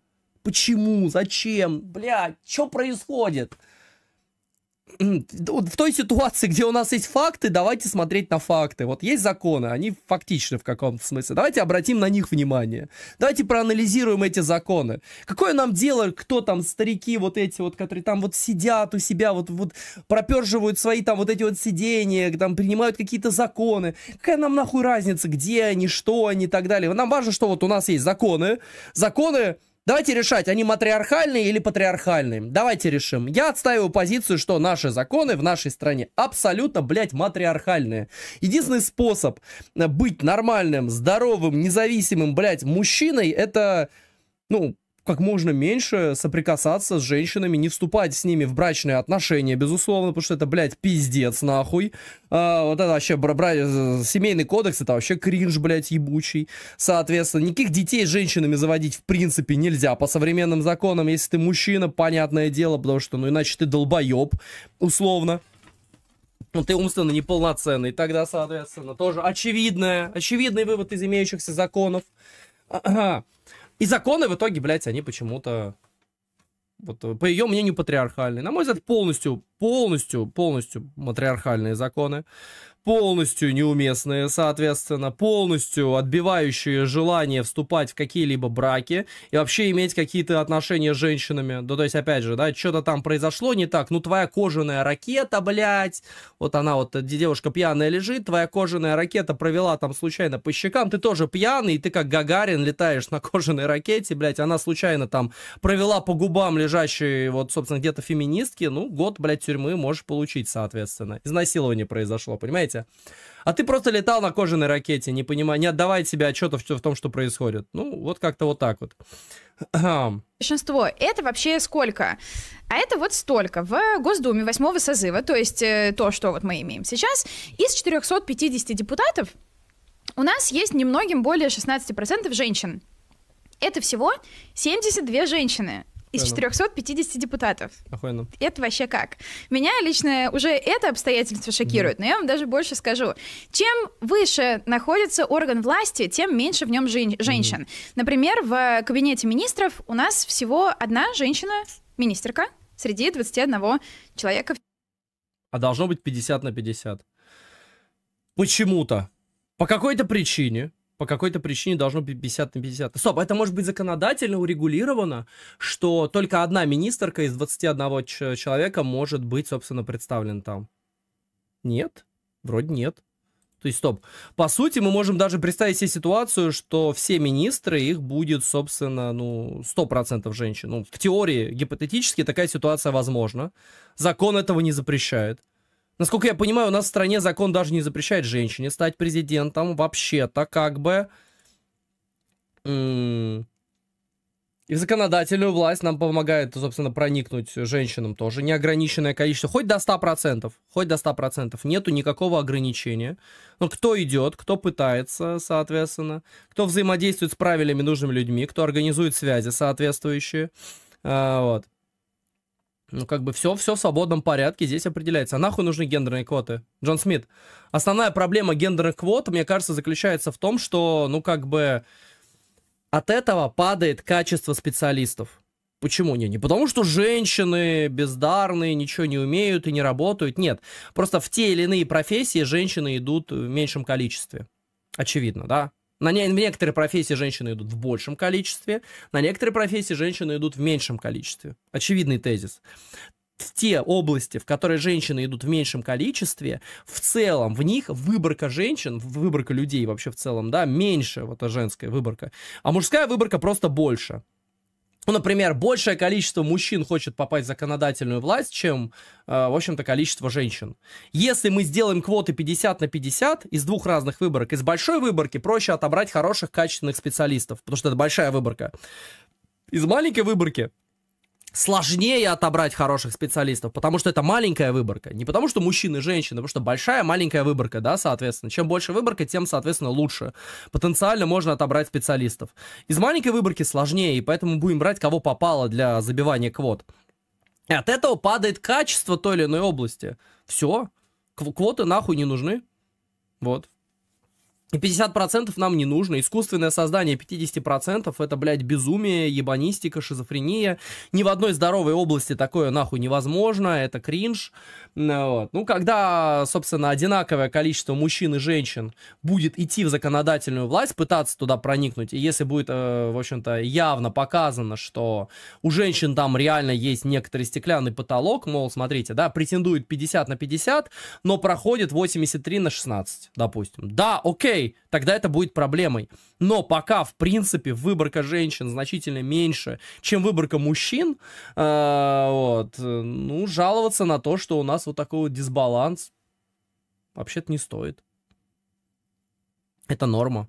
Почему? Зачем? Блядь, что происходит? в той ситуации, где у нас есть факты, давайте смотреть на факты. Вот есть законы, они фактичны в каком-то смысле. Давайте обратим на них внимание. Давайте проанализируем эти законы. Какое нам дело, кто там старики вот эти вот, которые там вот сидят у себя, вот, вот проперживают свои там вот эти вот сидения, там принимают какие-то законы. Какая нам нахуй разница, где они, что они и так далее. Нам важно, что вот у нас есть законы. Законы Давайте решать, они матриархальные или патриархальные. Давайте решим. Я отстаиваю позицию, что наши законы в нашей стране абсолютно, блядь, матриархальные. Единственный способ э, быть нормальным, здоровым, независимым, блядь, мужчиной, это, ну, как можно меньше соприкасаться с женщинами, не вступать с ними в брачные отношения, безусловно, потому что это, блядь, пиздец, нахуй. А, вот это вообще, бра бра семейный кодекс, это вообще кринж, блядь, ебучий. Соответственно, никаких детей с женщинами заводить в принципе нельзя по современным законам, если ты мужчина, понятное дело, потому что, ну, иначе ты долбоеб, условно. Ну, ты умственно неполноценный, тогда, соответственно, тоже очевидное, очевидный вывод из имеющихся законов. Ага. И законы в итоге, блядь, они почему-то, вот, по ее мнению, патриархальные. На мой взгляд, полностью, полностью, полностью матриархальные законы полностью неуместные, соответственно, полностью отбивающие желание вступать в какие-либо браки и вообще иметь какие-то отношения с женщинами. Да, то есть, опять же, да, что-то там произошло не так, ну, твоя кожаная ракета, блядь, вот она вот, девушка пьяная лежит, твоя кожаная ракета провела там случайно по щекам, ты тоже пьяный, и ты как Гагарин летаешь на кожаной ракете, блядь, она случайно там провела по губам лежащей, вот, собственно, где-то феминистки, ну, год, блядь, тюрьмы можешь получить, соответственно. Изнасилование произошло, понимаете? ракете. А ты просто летал на кожаной ракете, не понимая, не отдавая себе отчета в, в том, что происходит. Ну, вот как-то вот так вот. Хм. Большинство. Это вообще сколько? А это вот столько. В Госдуме восьмого созыва, то есть э, то, что вот мы имеем сейчас, из 450 депутатов у нас есть немногим более 16% женщин. Это всего 72 женщины из 450 депутатов. Охуенно. Это вообще как? Меня лично уже это обстоятельство шокирует, mm. но я вам даже больше скажу. Чем выше находится орган власти, тем меньше в нем жен- женщин. Mm. Например, в э, кабинете министров у нас всего одна женщина министерка, среди 21 человека. А должно быть 50 на 50. Почему-то. По какой-то причине по какой-то причине должно быть 50 на 50. Стоп, это может быть законодательно урегулировано, что только одна министрка из 21 человека может быть, собственно, представлена там. Нет, вроде нет. То есть, стоп. По сути, мы можем даже представить себе ситуацию, что все министры, их будет, собственно, ну, 100% женщин. Ну, в теории, гипотетически, такая ситуация возможна. Закон этого не запрещает. Насколько я понимаю, у нас в стране закон даже не запрещает женщине стать президентом. Вообще-то, как бы... И в законодательную власть нам помогает, собственно, проникнуть женщинам тоже. Неограниченное количество. Хоть до 100%. Хоть до 100%. Нету никакого ограничения. Но ну, кто идет, кто пытается, соответственно. Кто взаимодействует с правильными, нужными людьми. Кто организует связи соответствующие. А, вот. Ну, как бы все, все в свободном порядке здесь определяется. А нахуй нужны гендерные квоты? Джон Смит, основная проблема гендерных квот, мне кажется, заключается в том, что, ну, как бы от этого падает качество специалистов. Почему? Не, не потому что женщины бездарные, ничего не умеют и не работают. Нет, просто в те или иные профессии женщины идут в меньшем количестве. Очевидно, да? На не, некоторые профессии женщины идут в большем количестве, на некоторые профессии женщины идут в меньшем количестве. Очевидный тезис. В те области, в которые женщины идут в меньшем количестве, в целом в них выборка женщин, выборка людей вообще в целом, да, меньше, вот эта женская выборка, а мужская выборка просто больше ну, например, большее количество мужчин хочет попасть в законодательную власть, чем, э, в общем-то, количество женщин. Если мы сделаем квоты 50 на 50 из двух разных выборок, из большой выборки проще отобрать хороших, качественных специалистов, потому что это большая выборка. Из маленькой выборки сложнее отобрать хороших специалистов, потому что это маленькая выборка. Не потому что мужчины и женщины, потому что большая маленькая выборка, да, соответственно. Чем больше выборка, тем, соответственно, лучше. Потенциально можно отобрать специалистов. Из маленькой выборки сложнее, и поэтому будем брать, кого попало для забивания квот. И от этого падает качество той или иной области. Все. Квоты нахуй не нужны. Вот. 50% нам не нужно. Искусственное создание 50% это, блядь, безумие, ебанистика, шизофрения. Ни в одной здоровой области такое нахуй невозможно, это кринж. Вот. Ну, когда, собственно, одинаковое количество мужчин и женщин будет идти в законодательную власть, пытаться туда проникнуть, и если будет, э, в общем-то, явно показано, что у женщин там реально есть некоторый стеклянный потолок, мол, смотрите, да, претендует 50 на 50, но проходит 83 на 16, допустим. Да, окей, Китае, тогда это будет проблемой. Но пока, в принципе, выборка женщин значительно меньше, чем выборка мужчин, э, вот, э, ну, жаловаться на то, что у нас вот такой вот дисбаланс, вообще-то не стоит. Это норма.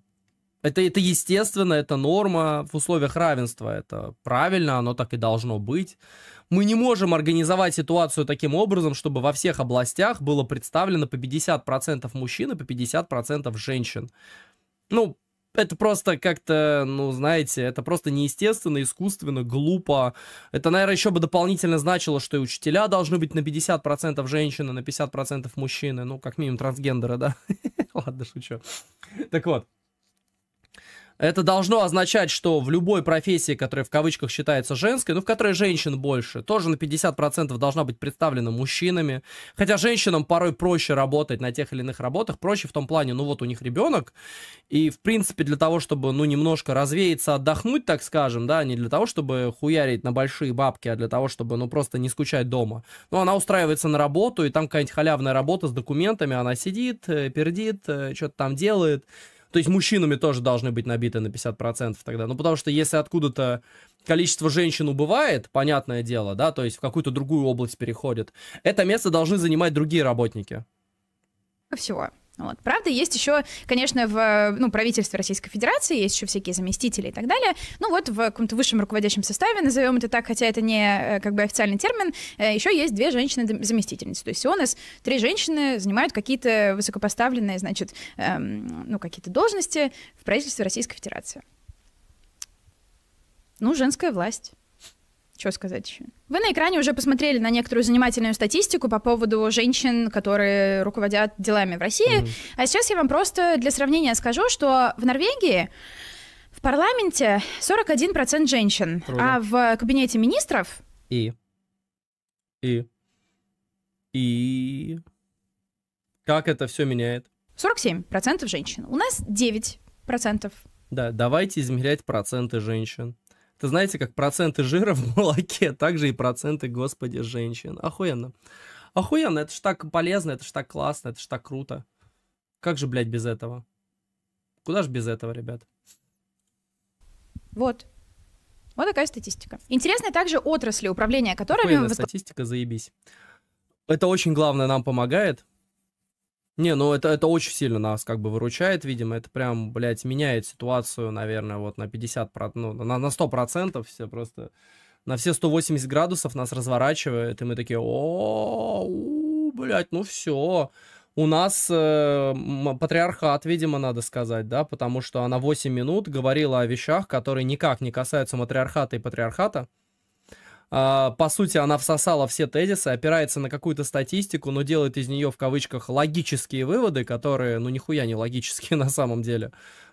Это, это естественно, это норма в условиях равенства, это правильно, оно так и должно быть. Мы не можем организовать ситуацию таким образом, чтобы во всех областях было представлено по 50% мужчин и по 50% женщин. Ну, это просто как-то, ну, знаете, это просто неестественно, искусственно, глупо. Это, наверное, еще бы дополнительно значило, что и учителя должны быть на 50% женщины, а на 50% мужчины. Ну, как минимум, трансгендеры, да? Ладно, шучу. Так вот. Это должно означать, что в любой профессии, которая в кавычках считается женской, ну, в которой женщин больше, тоже на 50% должна быть представлена мужчинами. Хотя женщинам порой проще работать на тех или иных работах, проще в том плане, ну, вот у них ребенок, и, в принципе, для того, чтобы, ну, немножко развеяться, отдохнуть, так скажем, да, не для того, чтобы хуярить на большие бабки, а для того, чтобы, ну, просто не скучать дома. Ну, она устраивается на работу, и там какая-нибудь халявная работа с документами, она сидит, э, пердит, э, что-то там делает, то есть мужчинами тоже должны быть набиты на 50% тогда. Ну, потому что если откуда-то количество женщин убывает, понятное дело, да, то есть в какую-то другую область переходит, это место должны занимать другие работники. Всего. Вот. Правда, есть еще, конечно, в э, ну, правительстве Российской Федерации есть еще всякие заместители и так далее. Ну вот в каком-то высшем руководящем составе, назовем это так, хотя это не э, как бы официальный термин, э, еще есть две женщины-заместительницы. То есть у нас три женщины занимают какие-то высокопоставленные, значит, эм, ну какие-то должности в правительстве Российской Федерации. Ну, женская власть что сказать еще? Вы на экране уже посмотрели на некоторую занимательную статистику по поводу женщин, которые руководят делами в России. Mm-hmm. А сейчас я вам просто для сравнения скажу, что в Норвегии в парламенте 41% женщин, Круто. а в кабинете министров... И? И? И? Как это все меняет? 47% женщин. У нас 9%. Да, давайте измерять проценты женщин. Это знаете, как проценты жира в молоке, также и проценты, господи, женщин. Охуенно. Охуенно, это ж так полезно, это ж так классно, это ж так круто. Как же, блядь, без этого? Куда же без этого, ребят? Вот. Вот такая статистика. Интересная также отрасли управление которыми... Охуенная статистика, заебись. Это очень главное нам помогает, не, ну это, это очень сильно нас как бы выручает, видимо. Это прям, блядь, меняет ситуацию, наверное, вот на 50, ну, на, на 100% все просто... На все 180 градусов нас разворачивает, и мы такие, о, блядь, ну все. У нас э, патриархат, видимо, надо сказать, да, потому что она 8 минут говорила о вещах, которые никак не касаются матриархата и патриархата. А, по сути, она всосала все тезисы, опирается на какую-то статистику, но делает из нее в кавычках логические выводы, которые, ну, нихуя не логические на самом деле.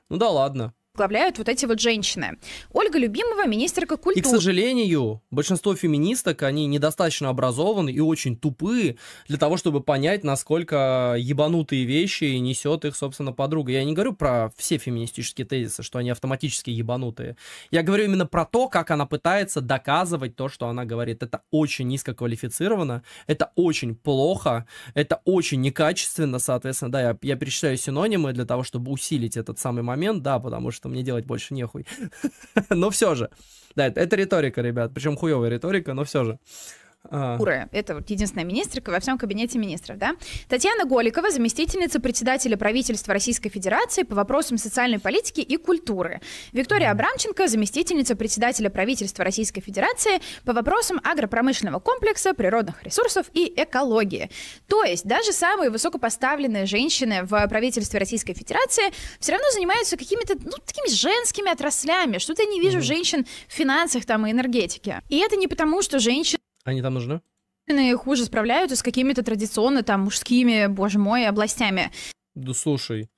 Ну да ладно возглавляют вот эти вот женщины. Ольга Любимова, министерка культуры. И, к сожалению, большинство феминисток, они недостаточно образованы и очень тупые для того, чтобы понять, насколько ебанутые вещи несет их, собственно, подруга. Я не говорю про все феминистические тезисы, что они автоматически ебанутые. Я говорю именно про то, как она пытается доказывать то, что она говорит. Это очень низко квалифицировано, это очень плохо, это очень некачественно, соответственно, да, я, я перечисляю синонимы для того, чтобы усилить этот самый момент, да, потому что что мне делать больше нехуй. Но все же. Да, это риторика, ребят. Причем хуевая риторика, но все же. А... Ура, это вот единственная министрка во всем кабинете министров, да? Татьяна Голикова, заместительница председателя правительства Российской Федерации по вопросам социальной политики и культуры. Виктория Абрамченко, заместительница председателя правительства Российской Федерации по вопросам агропромышленного комплекса, природных ресурсов и экологии. То есть даже самые высокопоставленные женщины в правительстве Российской Федерации все равно занимаются какими-то, ну, такими женскими отраслями. Что-то я не вижу женщин в финансах там и энергетике. И это не потому, что женщины они там нужны? хуже справляются с какими-то традиционно там мужскими, боже мой, областями. Да слушай,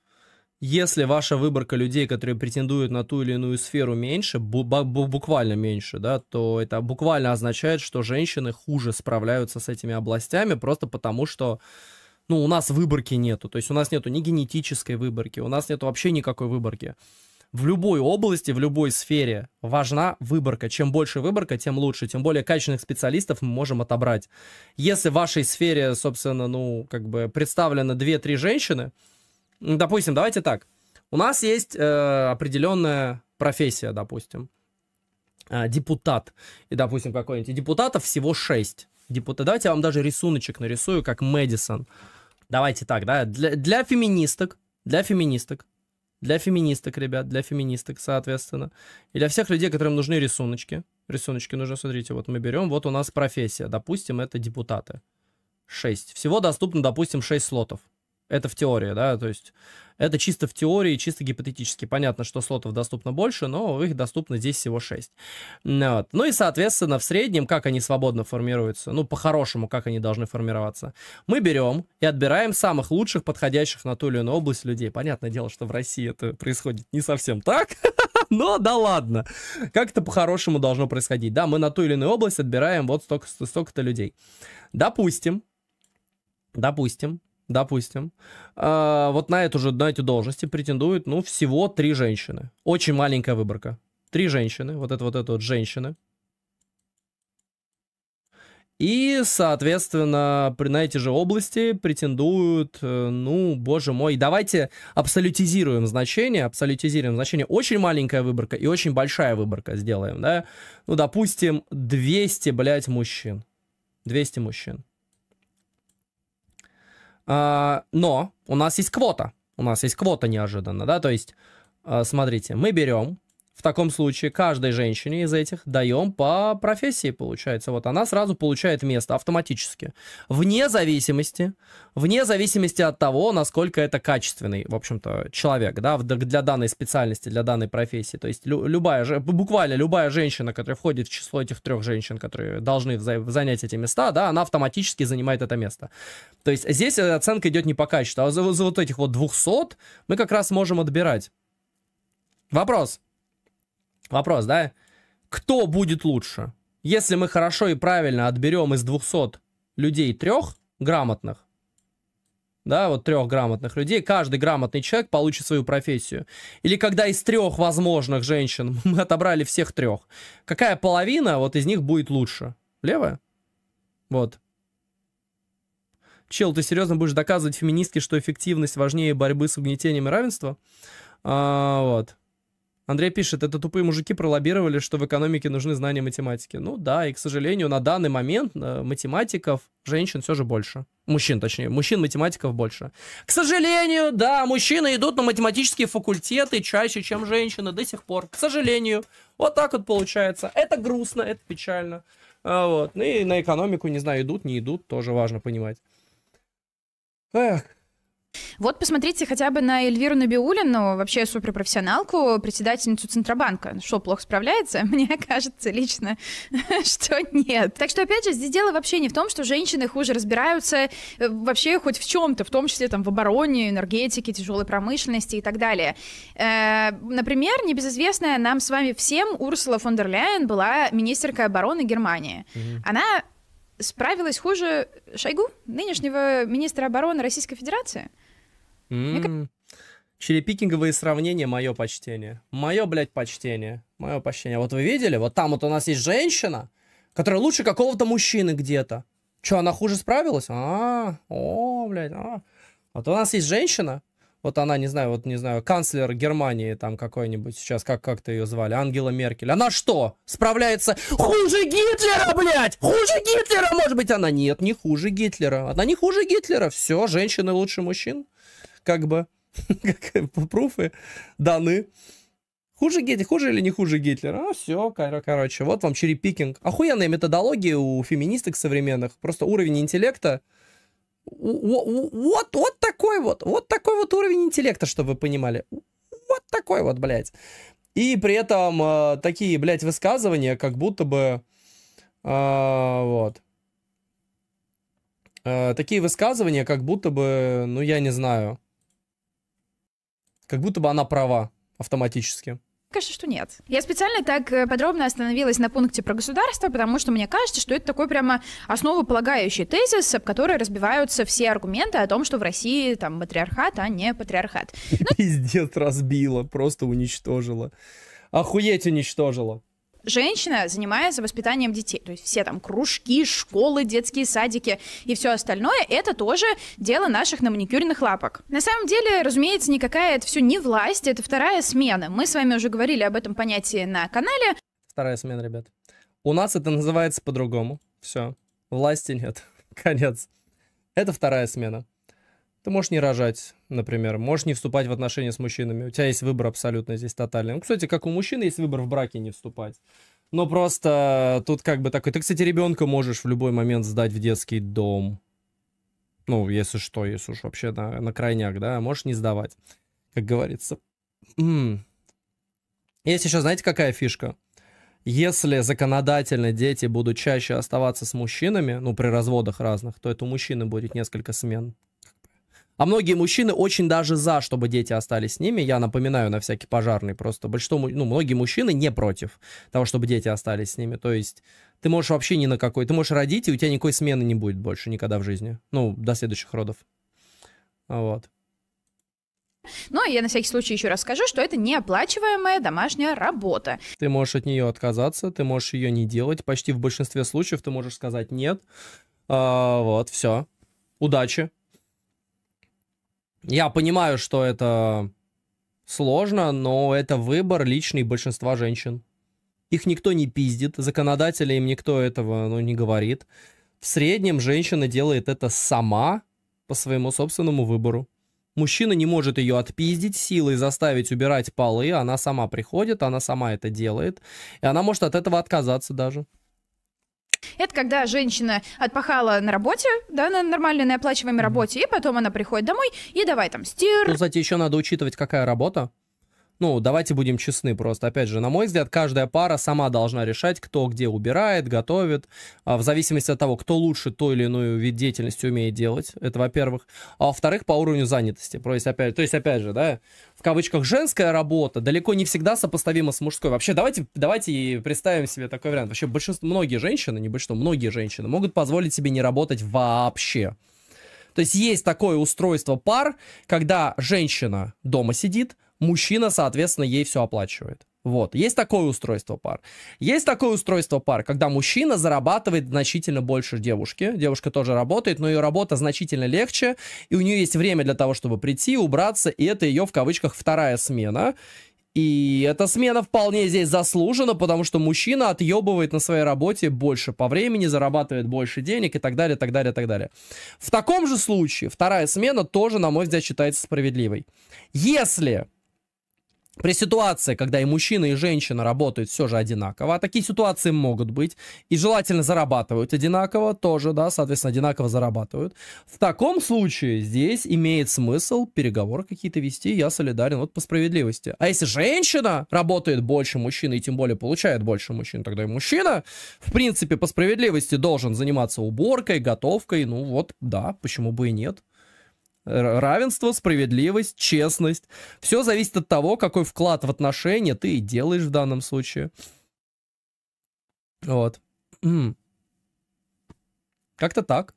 если ваша выборка людей, которые претендуют на ту или иную сферу, меньше, буквально меньше, да, то это буквально означает, что женщины хуже справляются с этими областями просто потому, что ну, у нас выборки нету. То есть у нас нету ни генетической выборки, у нас нету вообще никакой выборки в любой области, в любой сфере важна выборка. Чем больше выборка, тем лучше, тем более качественных специалистов мы можем отобрать. Если в вашей сфере, собственно, ну, как бы представлено 2-3 женщины, ну, допустим, давайте так, у нас есть э, определенная профессия, допустим, э, депутат, и, допустим, какой-нибудь, депутатов всего 6. Депутат. Давайте я вам даже рисуночек нарисую, как Мэдисон. Давайте так, да, для, для феминисток, для феминисток для феминисток, ребят, для феминисток, соответственно, и для всех людей, которым нужны рисуночки. Рисуночки нужно, смотрите, вот мы берем, вот у нас профессия, допустим, это депутаты. 6. Всего доступно, допустим, 6 слотов. Это в теории, да, то есть это чисто в теории, чисто гипотетически. Понятно, что слотов доступно больше, но их доступно здесь всего 6. Вот. Ну и, соответственно, в среднем, как они свободно формируются, ну, по-хорошему, как они должны формироваться, мы берем и отбираем самых лучших, подходящих на ту или иную область людей. Понятное дело, что в России это происходит не совсем так, но да ладно. Как это по-хорошему должно происходить? Да, мы на ту или иную область отбираем вот столько-то людей. Допустим, допустим, допустим, э, вот на эту же, на эти должности претендуют, ну, всего три женщины. Очень маленькая выборка. Три женщины, вот это вот это вот женщины. И, соответственно, при, на эти же области претендуют, э, ну, боже мой, давайте абсолютизируем значение, абсолютизируем значение. Очень маленькая выборка и очень большая выборка сделаем, да. Ну, допустим, 200, блядь, мужчин. 200 мужчин. А, но у нас есть квота. У нас есть квота неожиданно, да, то есть, а, смотрите, мы берем в таком случае каждой женщине из этих даем по профессии, получается. Вот она сразу получает место автоматически. Вне зависимости, вне зависимости от того, насколько это качественный, в общем-то, человек, да, для данной специальности, для данной профессии. То есть любая, буквально любая женщина, которая входит в число этих трех женщин, которые должны занять эти места, да, она автоматически занимает это место. То есть здесь э, оценка идет не по качеству, а за, за вот этих вот 200 мы как раз можем отбирать. Вопрос. Вопрос, да? Кто будет лучше? Если мы хорошо и правильно отберем из 200 людей трех грамотных, да, вот трех грамотных людей, каждый грамотный человек получит свою профессию. Или когда из трех возможных женщин мы отобрали всех трех, какая половина вот из них будет лучше? Левая? Вот. Чел, ты серьезно будешь доказывать феминистке, что эффективность важнее борьбы с угнетением и равенства? А, вот. Андрей пишет, это тупые мужики пролоббировали, что в экономике нужны знания математики. Ну да, и, к сожалению, на данный момент э, математиков женщин все же больше. Мужчин, точнее. Мужчин-математиков больше. К сожалению, да, мужчины идут на математические факультеты чаще, чем женщины до сих пор. К сожалению. Вот так вот получается. Это грустно, это печально. А, вот. Ну и на экономику, не знаю, идут, не идут, тоже важно понимать. Эх, вот посмотрите хотя бы на Эльвиру Набиулину, вообще суперпрофессионалку, председательницу Центробанка. Что, плохо справляется? Мне кажется лично, что нет. Так что, опять же, здесь дело вообще не в том, что женщины хуже разбираются э, вообще хоть в чем-то, в том числе там в обороне, энергетике, тяжелой промышленности и так далее. Э, например, небезызвестная нам с вами всем Урсула фон дер Ляйен была министеркой обороны Германии. Она справилась хуже Шойгу, нынешнего министра обороны Российской Федерации. Mm. Черепикинговые сравнения, мое почтение. Мое, блядь, почтение. Мое почтение. Вот вы видели? Вот там вот у нас есть женщина, которая лучше какого-то мужчины где-то. Че, она хуже справилась? А, о, блядь, а. Вот у нас есть женщина, вот она, не знаю, вот не знаю, канцлер Германии там какой-нибудь сейчас, как как-то ее звали, Ангела Меркель, она что, справляется хуже Гитлера, блядь, хуже Гитлера, может быть, она нет, не хуже Гитлера, она не хуже Гитлера, все, женщины лучше мужчин, как бы, как пруфы даны. Хуже Гитлера, хуже или не хуже Гитлера? А, все, кор короче, вот вам черепикинг. Охуенная методология у феминисток современных. Просто уровень интеллекта вот, вот такой вот, вот такой вот уровень интеллекта, чтобы вы понимали. Вот такой вот, блядь. И при этом э, такие, блядь, высказывания, как будто бы... Э, вот. Э, такие высказывания, как будто бы, ну, я не знаю. Как будто бы она права автоматически кажется, что нет. Я специально так э, подробно остановилась на пункте про государство, потому что мне кажется, что это такой прямо основополагающий тезис, об который разбиваются все аргументы о том, что в России там матриархат, а не патриархат. Пиздец разбила, просто уничтожила. Охуеть уничтожила женщина занимается воспитанием детей. То есть все там кружки, школы, детские садики и все остальное, это тоже дело наших на маникюрных лапок. На самом деле, разумеется, никакая это все не власть, это вторая смена. Мы с вами уже говорили об этом понятии на канале. Вторая смена, ребят. У нас это называется по-другому. Все. Власти нет. Конец. Это вторая смена. Ты можешь не рожать, например, можешь не вступать в отношения с мужчинами. У тебя есть выбор абсолютно здесь тотальный. Ну, кстати, как у мужчины есть выбор в браке не вступать. Но просто тут как бы такой... Ты, кстати, ребенка можешь в любой момент сдать в детский дом. Ну, если что, если уж вообще на, на крайняк, да, можешь не сдавать, как говорится. Есть еще, знаете, какая фишка? Если законодательно дети будут чаще оставаться с мужчинами, ну, при разводах разных, то это у мужчины будет несколько смен а многие мужчины очень даже за, чтобы дети остались с ними. Я напоминаю на всякий пожарный просто. Большинство, ну, многие мужчины не против того, чтобы дети остались с ними. То есть ты можешь вообще ни на какой... Ты можешь родить, и у тебя никакой смены не будет больше никогда в жизни. Ну, до следующих родов. Вот. Ну, а я на всякий случай еще раз скажу, что это неоплачиваемая домашняя работа. Ты можешь от нее отказаться, ты можешь ее не делать. Почти в большинстве случаев ты можешь сказать нет. А, вот, все. Удачи. Я понимаю, что это сложно, но это выбор личный большинства женщин. Их никто не пиздит, законодателя им никто этого ну, не говорит. В среднем женщина делает это сама по своему собственному выбору. Мужчина не может ее отпиздить силой, заставить убирать полы. Она сама приходит, она сама это делает. И она может от этого отказаться даже. Это когда женщина отпахала на работе, да, на нормальной, на оплачиваемой работе, и потом она приходит домой и давай там стир. Ну, кстати, еще надо учитывать, какая работа ну, давайте будем честны просто. Опять же, на мой взгляд, каждая пара сама должна решать, кто где убирает, готовит, а, в зависимости от того, кто лучше ту или иную вид деятельности умеет делать. Это, во-первых. А во-вторых, по уровню занятости. То есть, опять, то есть, опять же, да, в кавычках, женская работа далеко не всегда сопоставима с мужской. Вообще, давайте, давайте и представим себе такой вариант. Вообще, большинство, многие женщины, не большинство, многие женщины могут позволить себе не работать вообще. То есть есть такое устройство пар, когда женщина дома сидит, мужчина, соответственно, ей все оплачивает. Вот, есть такое устройство пар. Есть такое устройство пар, когда мужчина зарабатывает значительно больше девушки. Девушка тоже работает, но ее работа значительно легче, и у нее есть время для того, чтобы прийти, убраться, и это ее, в кавычках, вторая смена. И эта смена вполне здесь заслужена, потому что мужчина отъебывает на своей работе больше по времени, зарабатывает больше денег и так далее, так далее, так далее. В таком же случае вторая смена тоже, на мой взгляд, считается справедливой. Если при ситуации, когда и мужчина, и женщина работают все же одинаково, а такие ситуации могут быть, и желательно зарабатывают одинаково тоже, да, соответственно, одинаково зарабатывают, в таком случае здесь имеет смысл переговоры какие-то вести, я солидарен, вот по справедливости. А если женщина работает больше мужчины и тем более получает больше мужчин, тогда и мужчина, в принципе, по справедливости должен заниматься уборкой, готовкой, ну вот, да, почему бы и нет. Равенство, справедливость, честность. Все зависит от того, какой вклад в отношения ты делаешь в данном случае. Вот. Как-то так.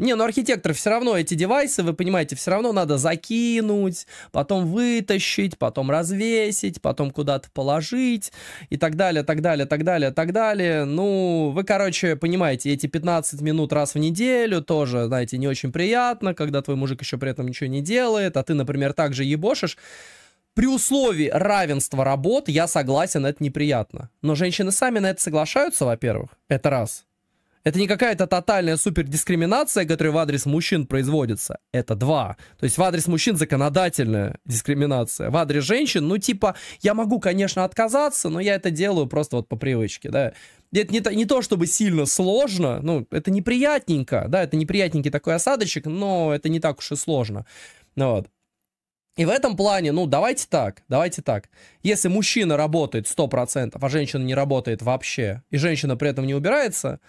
Не, ну архитектор, все равно эти девайсы, вы понимаете, все равно надо закинуть, потом вытащить, потом развесить, потом куда-то положить и так далее, так далее, так далее, так далее. Ну, вы, короче, понимаете, эти 15 минут раз в неделю тоже, знаете, не очень приятно, когда твой мужик еще при этом ничего не делает, а ты, например, также ебошишь. При условии равенства работ, я согласен, это неприятно. Но женщины сами на это соглашаются, во-первых, это раз – это не какая-то тотальная супердискриминация, которая в адрес мужчин производится. Это два. То есть в адрес мужчин законодательная дискриминация. В адрес женщин, ну типа, я могу, конечно, отказаться, но я это делаю просто вот по привычке, да. Это не, не то, чтобы сильно сложно, ну, это неприятненько, да, это неприятненький такой осадочек, но это не так уж и сложно. Ну вот. И в этом плане, ну, давайте так, давайте так. Если мужчина работает 100%, а женщина не работает вообще, и женщина при этом не убирается,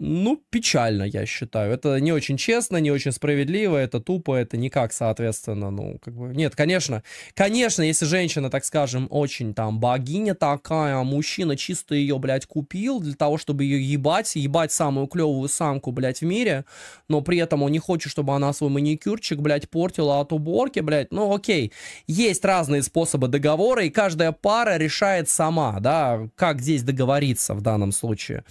ну, печально, я считаю. Это не очень честно, не очень справедливо, это тупо, это никак, соответственно, ну, как бы... Нет, конечно, конечно, если женщина, так скажем, очень там богиня такая, а мужчина чисто ее, блядь, купил для того, чтобы ее ебать, ебать самую клевую самку, блядь, в мире, но при этом он не хочет, чтобы она свой маникюрчик, блядь, портила от уборки, блядь, ну, окей. Есть разные способы договора, и каждая пара решает сама, да, как здесь договориться в данном случае.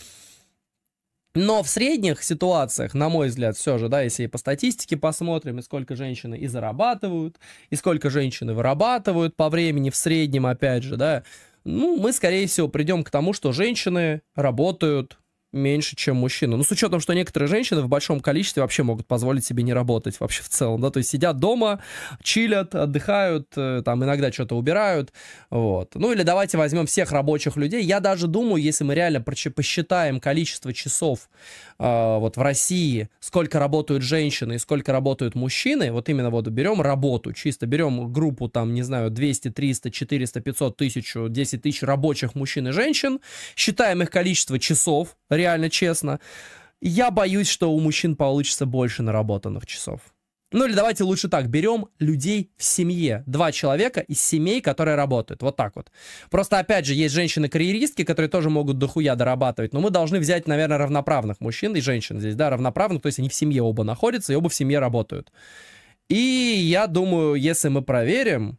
Но в средних ситуациях, на мой взгляд, все же, да, если по статистике посмотрим, и сколько женщины и зарабатывают, и сколько женщины вырабатывают по времени в среднем, опять же, да, ну, мы, скорее всего, придем к тому, что женщины работают меньше, чем мужчина. Ну, с учетом, что некоторые женщины в большом количестве вообще могут позволить себе не работать вообще в целом, да, то есть сидят дома, чилят, отдыхают, э, там иногда что-то убирают, вот. Ну, или давайте возьмем всех рабочих людей. Я даже думаю, если мы реально посчитаем количество часов а, вот в России сколько работают женщины и сколько работают мужчины, вот именно вот берем работу, чисто берем группу там, не знаю, 200, 300, 400, 500, 1000, 10 тысяч рабочих мужчин и женщин, считаем их количество часов, реально честно, я боюсь, что у мужчин получится больше наработанных часов. Ну или давайте лучше так, берем людей в семье. Два человека из семей, которые работают. Вот так вот. Просто, опять же, есть женщины-карьеристки, которые тоже могут дохуя дорабатывать. Но мы должны взять, наверное, равноправных мужчин и женщин здесь, да, равноправных. То есть они в семье оба находятся и оба в семье работают. И я думаю, если мы проверим,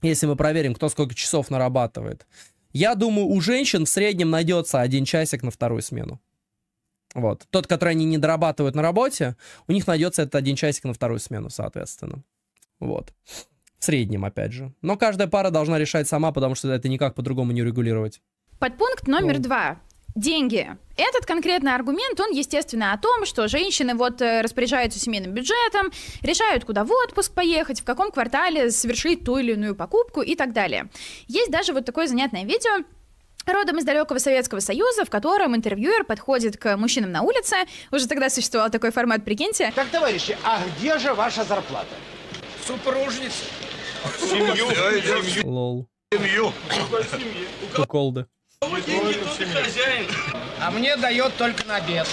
если мы проверим, кто сколько часов нарабатывает, я думаю, у женщин в среднем найдется один часик на вторую смену. Вот. Тот, который они не дорабатывают на работе, у них найдется этот один часик на вторую смену, соответственно. Вот. В среднем, опять же. Но каждая пара должна решать сама, потому что это никак по-другому не регулировать. Подпункт номер ну. два. Деньги. Этот конкретный аргумент, он, естественно, о том, что женщины вот э, распоряжаются семейным бюджетом, решают, куда в отпуск поехать, в каком квартале совершить ту или иную покупку и так далее. Есть даже вот такое занятное видео, родом из далекого Советского Союза, в котором интервьюер подходит к мужчинам на улице. Уже тогда существовал такой формат, прикиньте. Так, товарищи, а где же ваша зарплата? Супружница. Семью. Семью. Лол. Семью. Куколда. А мне дает только на обед.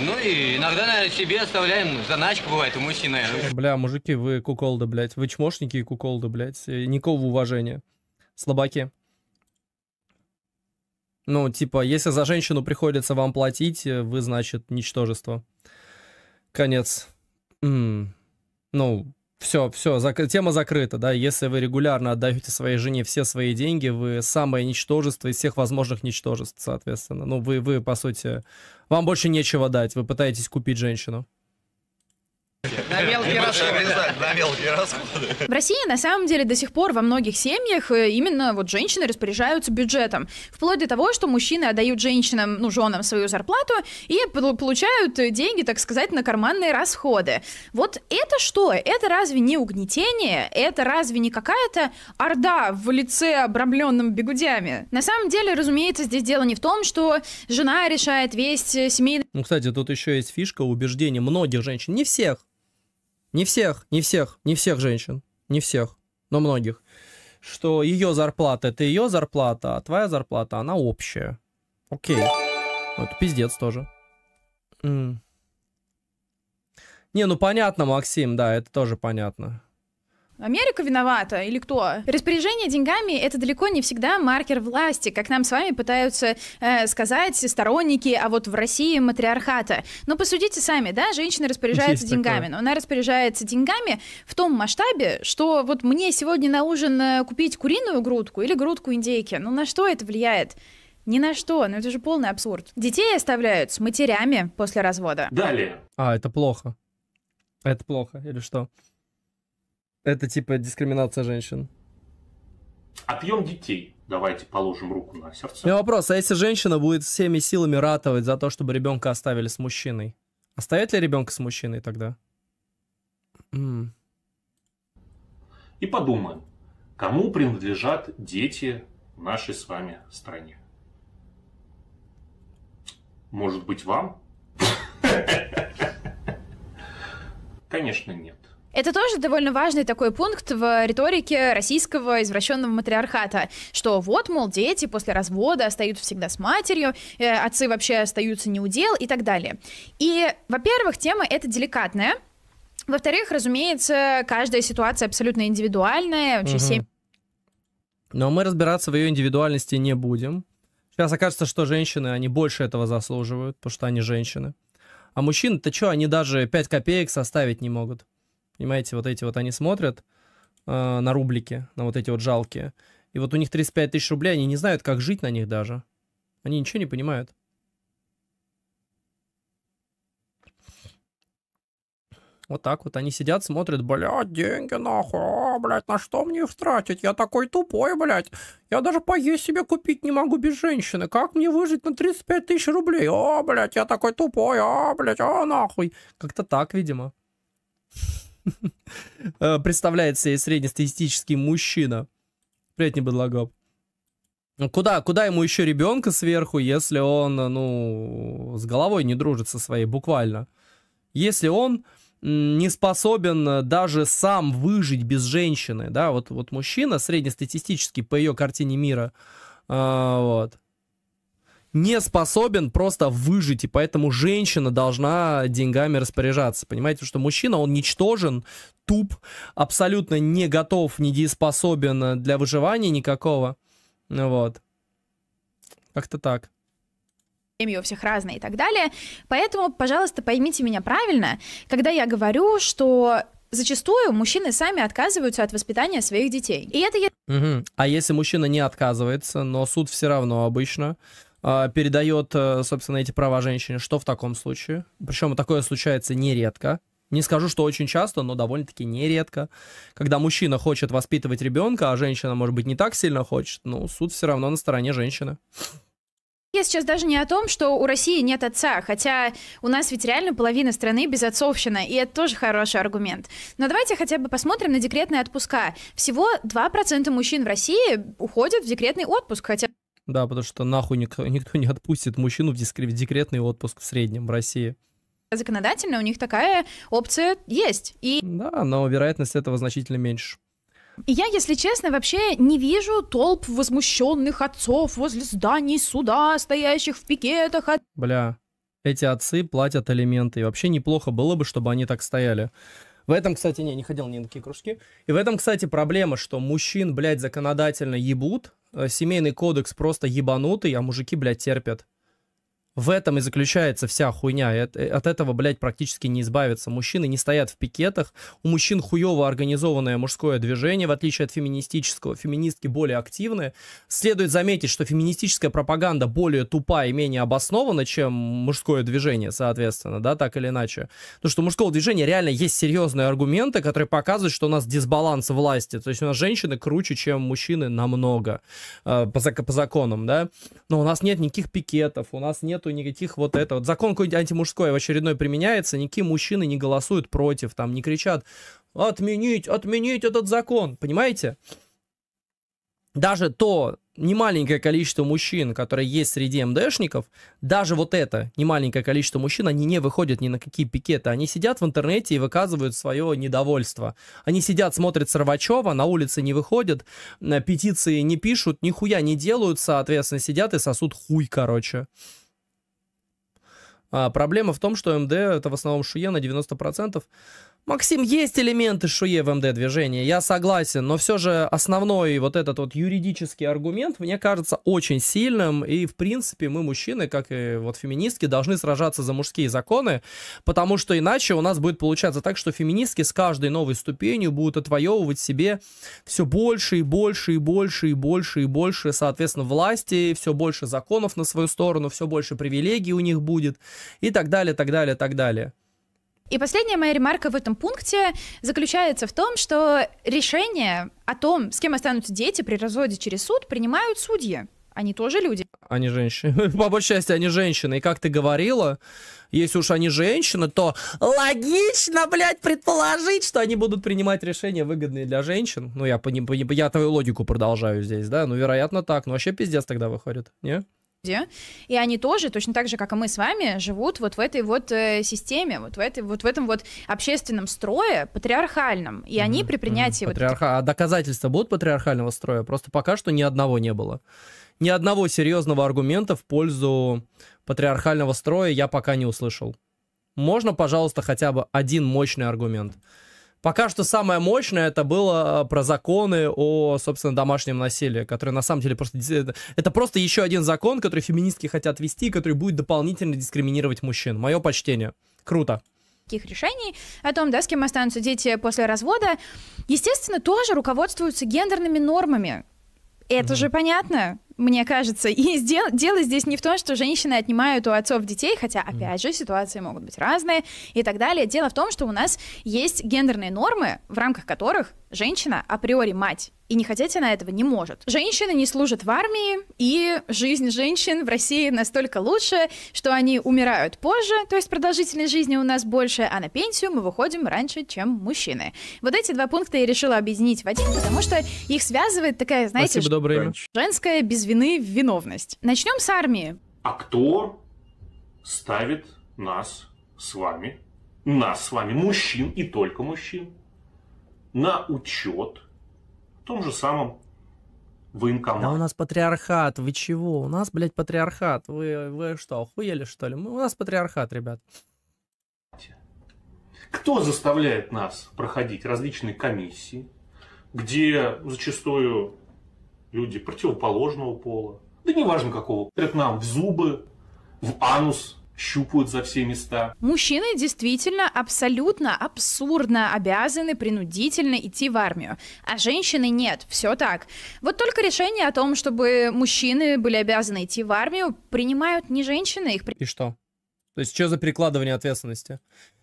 Ну и иногда, наверное, себе оставляем. Заначка бывает у мужчины. Бля, мужики, вы куколда, блядь. Вы чмошники и куколда, блядь. Никакого уважения. Слабаки. Ну, типа, если за женщину приходится вам платить, э, вы, значит, ничтожество. Конец. М-м. Ну, все, все, зак- тема закрыта, да. Если вы регулярно отдаете своей жене все свои деньги, вы самое ничтожество из всех возможных ничтожеств, соответственно. Ну, вы, вы, по сути, вам больше нечего дать, вы пытаетесь купить женщину. На мелкие расходы. На мелкие расходы. В России, на самом деле, до сих пор во многих семьях э, именно вот женщины распоряжаются бюджетом. Вплоть до того, что мужчины отдают женщинам, ну, женам свою зарплату и получают э, деньги, так сказать, на карманные расходы. Вот это что? Это разве не угнетение? Это разве не какая-то орда в лице обрамленным бегудями? На самом деле, разумеется, здесь дело не в том, что жена решает весь э, семейный... Ну, кстати, тут еще есть фишка убеждения многих женщин, не всех, не всех, не всех, не всех женщин, не всех, но многих. Что ее зарплата это ее зарплата, а твоя зарплата она общая. Окей. Это пиздец тоже. М. Не, ну понятно, Максим, да, это тоже понятно. Америка виновата или кто? Распоряжение деньгами — это далеко не всегда маркер власти, как нам с вами пытаются э, сказать сторонники, а вот в России матриархата. Но посудите сами, да, женщина распоряжается Есть деньгами, такое. но она распоряжается деньгами в том масштабе, что вот мне сегодня на ужин э, купить куриную грудку или грудку индейки. Ну на что это влияет? Ни на что, ну это же полный абсурд. Детей оставляют с матерями после развода. Далее. А, это плохо. Это плохо, или что? Это типа дискриминация женщин. Отъем детей. Давайте положим руку на сердце. У меня вопрос, а если женщина будет всеми силами ратовать за то, чтобы ребенка оставили с мужчиной? Оставят ли ребенка с мужчиной тогда? М-м. И подумаем, кому принадлежат дети в нашей с вами стране? Может быть, вам? Конечно, нет. Это тоже довольно важный такой пункт в риторике российского извращенного матриархата, что вот, мол, дети после развода остаются всегда с матерью, э, отцы вообще остаются не у дел и так далее. И, во-первых, тема эта деликатная, во-вторых, разумеется, каждая ситуация абсолютно индивидуальная, вообще угу. семь. Но мы разбираться в ее индивидуальности не будем. Сейчас окажется, что женщины, они больше этого заслуживают, потому что они женщины. А мужчины-то что, они даже 5 копеек составить не могут. Понимаете, вот эти вот они смотрят э, на рублики, на вот эти вот жалкие. И вот у них 35 тысяч рублей, они не знают, как жить на них даже. Они ничего не понимают. Вот так вот они сидят, смотрят, блядь, деньги нахуй, а, блядь, на что мне их тратить? Я такой тупой, блядь. Я даже поесть себе купить не могу без женщины. Как мне выжить на 35 тысяч рублей? А, блядь, я такой тупой, а, блядь, а, нахуй. Как-то так, видимо. Э, представляет себе среднестатистический мужчина. Привет, не бедлагоп. Ну, куда, куда ему еще ребенка сверху, если он, ну, с головой не дружит со своей, буквально. Если он не способен даже сам выжить без женщины, да, вот, вот мужчина среднестатистический по ее картине мира, а, вот, не способен просто выжить, и поэтому женщина должна деньгами распоряжаться. Понимаете, что мужчина, он ничтожен, туп, абсолютно не готов, недееспособен для выживания никакого. Вот. Как-то так семьи у всех разные и так далее. Поэтому, пожалуйста, поймите меня правильно, когда я говорю, что зачастую мужчины сами отказываются от воспитания своих детей. И это я... Угу. А если мужчина не отказывается, но суд все равно обычно, а, передает, э, собственно, эти права женщине. Что в таком случае? Причем такое случается нередко. Не скажу, что очень часто, но довольно-таки нередко. Когда мужчина хочет воспитывать ребенка, а женщина, может быть, не так сильно хочет, Ну, суд все равно на стороне женщины. Я сейчас даже не о том, что у России нет отца, хотя у нас ведь реально половина страны безотцовщина, и это тоже хороший аргумент. Но давайте хотя бы посмотрим на декретные отпуска. Всего 2% мужчин в России уходят в декретный отпуск, хотя да, потому что нахуй никто, никто не отпустит мужчину в, дискре- декретный отпуск в среднем в России. Законодательно у них такая опция есть. И... Да, но вероятность этого значительно меньше. я, если честно, вообще не вижу толп возмущенных отцов возле зданий суда, стоящих в пикетах. От... Бля, эти отцы платят алименты, и вообще неплохо было бы, чтобы они так стояли. В этом, кстати, не, не ходил ни на какие кружки. И в этом, кстати, проблема, что мужчин, блядь, законодательно ебут, э, семейный кодекс просто ебанутый, а мужики, блядь, терпят. В этом и заключается вся хуйня. И от, от этого, блядь, практически не избавиться. Мужчины не стоят в пикетах. У мужчин хуево организованное мужское движение, в отличие от феминистического. Феминистки более активны. Следует заметить, что феминистическая пропаганда более тупа и менее обоснована, чем мужское движение, соответственно, да, так или иначе. Потому что у мужского движения реально есть серьезные аргументы, которые показывают, что у нас дисбаланс власти. То есть у нас женщины круче, чем мужчины намного э, по, по законам, да. Но у нас нет никаких пикетов, у нас нет нету никаких вот этого. Закон какой-нибудь антимужской в очередной применяется, никакие мужчины не голосуют против, там не кричат «отменить, отменить этот закон», понимаете? Даже то немаленькое количество мужчин, которые есть среди МДшников, даже вот это немаленькое количество мужчин, они не выходят ни на какие пикеты. Они сидят в интернете и выказывают свое недовольство. Они сидят, смотрят Сорвачева, на улице не выходят, петиции не пишут, нихуя не делают, соответственно, сидят и сосут хуй, короче. А проблема в том, что МД это в основном шуе на 90%. Максим, есть элементы шуе в МД движения, я согласен, но все же основной вот этот вот юридический аргумент, мне кажется, очень сильным, и в принципе мы, мужчины, как и вот феминистки, должны сражаться за мужские законы, потому что иначе у нас будет получаться так, что феминистки с каждой новой ступенью будут отвоевывать себе все больше и больше и больше и больше и больше, соответственно, власти, все больше законов на свою сторону, все больше привилегий у них будет, и так далее, так далее, так далее. И последняя моя ремарка в этом пункте заключается в том, что решение о том, с кем останутся дети при разводе через суд, принимают судьи. Они а тоже люди. Они а женщины. По большей части они женщины. И как ты говорила, если уж они женщины, то логично, блядь, предположить, что они будут принимать решения, выгодные для женщин. Ну, я, по, по, я твою логику продолжаю здесь, да? Ну, вероятно, так. Ну, вообще пиздец тогда выходит, не? люди, и они тоже, точно так же, как и мы с вами, живут вот в этой вот э, системе, вот в, этой, вот в этом вот общественном строе патриархальном, и mm-hmm. они при принятии... Mm-hmm. Патриарха... вот... А доказательства будут патриархального строя? Просто пока что ни одного не было. Ни одного серьезного аргумента в пользу патриархального строя я пока не услышал. Можно, пожалуйста, хотя бы один мощный аргумент? Пока что самое мощное это было э, про законы о, собственно, домашнем насилии, которые на самом деле просто... Это просто еще один закон, который феминистки хотят вести, который будет дополнительно дискриминировать мужчин. Мое почтение. Круто таких решений о том, да, с кем останутся дети после развода, естественно, тоже руководствуются гендерными нормами. Это mm-hmm. же понятно мне кажется. И дел, дело здесь не в том, что женщины отнимают у отцов детей, хотя, опять же, ситуации могут быть разные и так далее. Дело в том, что у нас есть гендерные нормы, в рамках которых Женщина априори мать, и не хотеть она этого не может. Женщины не служат в армии, и жизнь женщин в России настолько лучше, что они умирают позже, то есть продолжительность жизни у нас больше, а на пенсию мы выходим раньше, чем мужчины. Вот эти два пункта я решила объединить в один, потому что их связывает такая, знаете, Спасибо, доброе женская без вины виновность. Начнем с армии. А кто ставит нас с вами, нас с вами, мужчин и только мужчин, на учет в том же самом военкомате. Да у нас патриархат, вы чего? У нас, блядь, патриархат. Вы, вы что, охуели, что ли? у нас патриархат, ребят. Кто заставляет нас проходить различные комиссии, где зачастую люди противоположного пола, да неважно какого, прят нам в зубы, в анус, щупают за все места. Мужчины действительно абсолютно абсурдно обязаны принудительно идти в армию, а женщины нет, все так. Вот только решение о том, чтобы мужчины были обязаны идти в армию, принимают не женщины, их... И что? То есть что за перекладывание ответственности?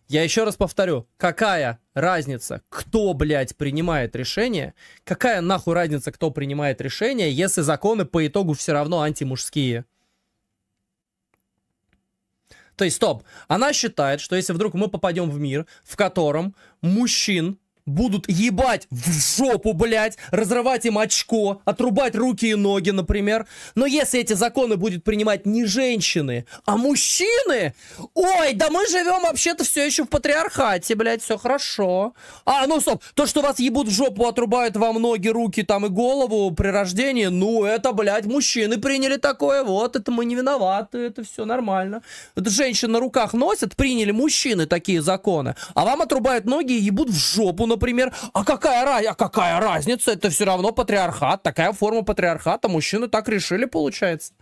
Я еще раз повторю, какая разница, кто, блядь, принимает решение? Какая нахуй разница, кто принимает решение, если законы по итогу все равно антимужские? То есть, стоп. Она считает, что если вдруг мы попадем в мир, в котором мужчин будут ебать в жопу, блядь, разрывать им очко, отрубать руки и ноги, например. Но если эти законы будет принимать не женщины, а мужчины, ой, да мы живем вообще-то все еще в патриархате, блядь, все хорошо. А, ну стоп, то, что вас ебут в жопу, отрубают вам ноги, руки там и голову при рождении, ну это, блядь, мужчины приняли такое, вот, это мы не виноваты, это все нормально. Это женщины на руках носят, приняли мужчины такие законы, а вам отрубают ноги и ебут в жопу, например например. А какая, а какая разница? Это все равно патриархат, такая форма патриархата. Мужчины так решили, получается.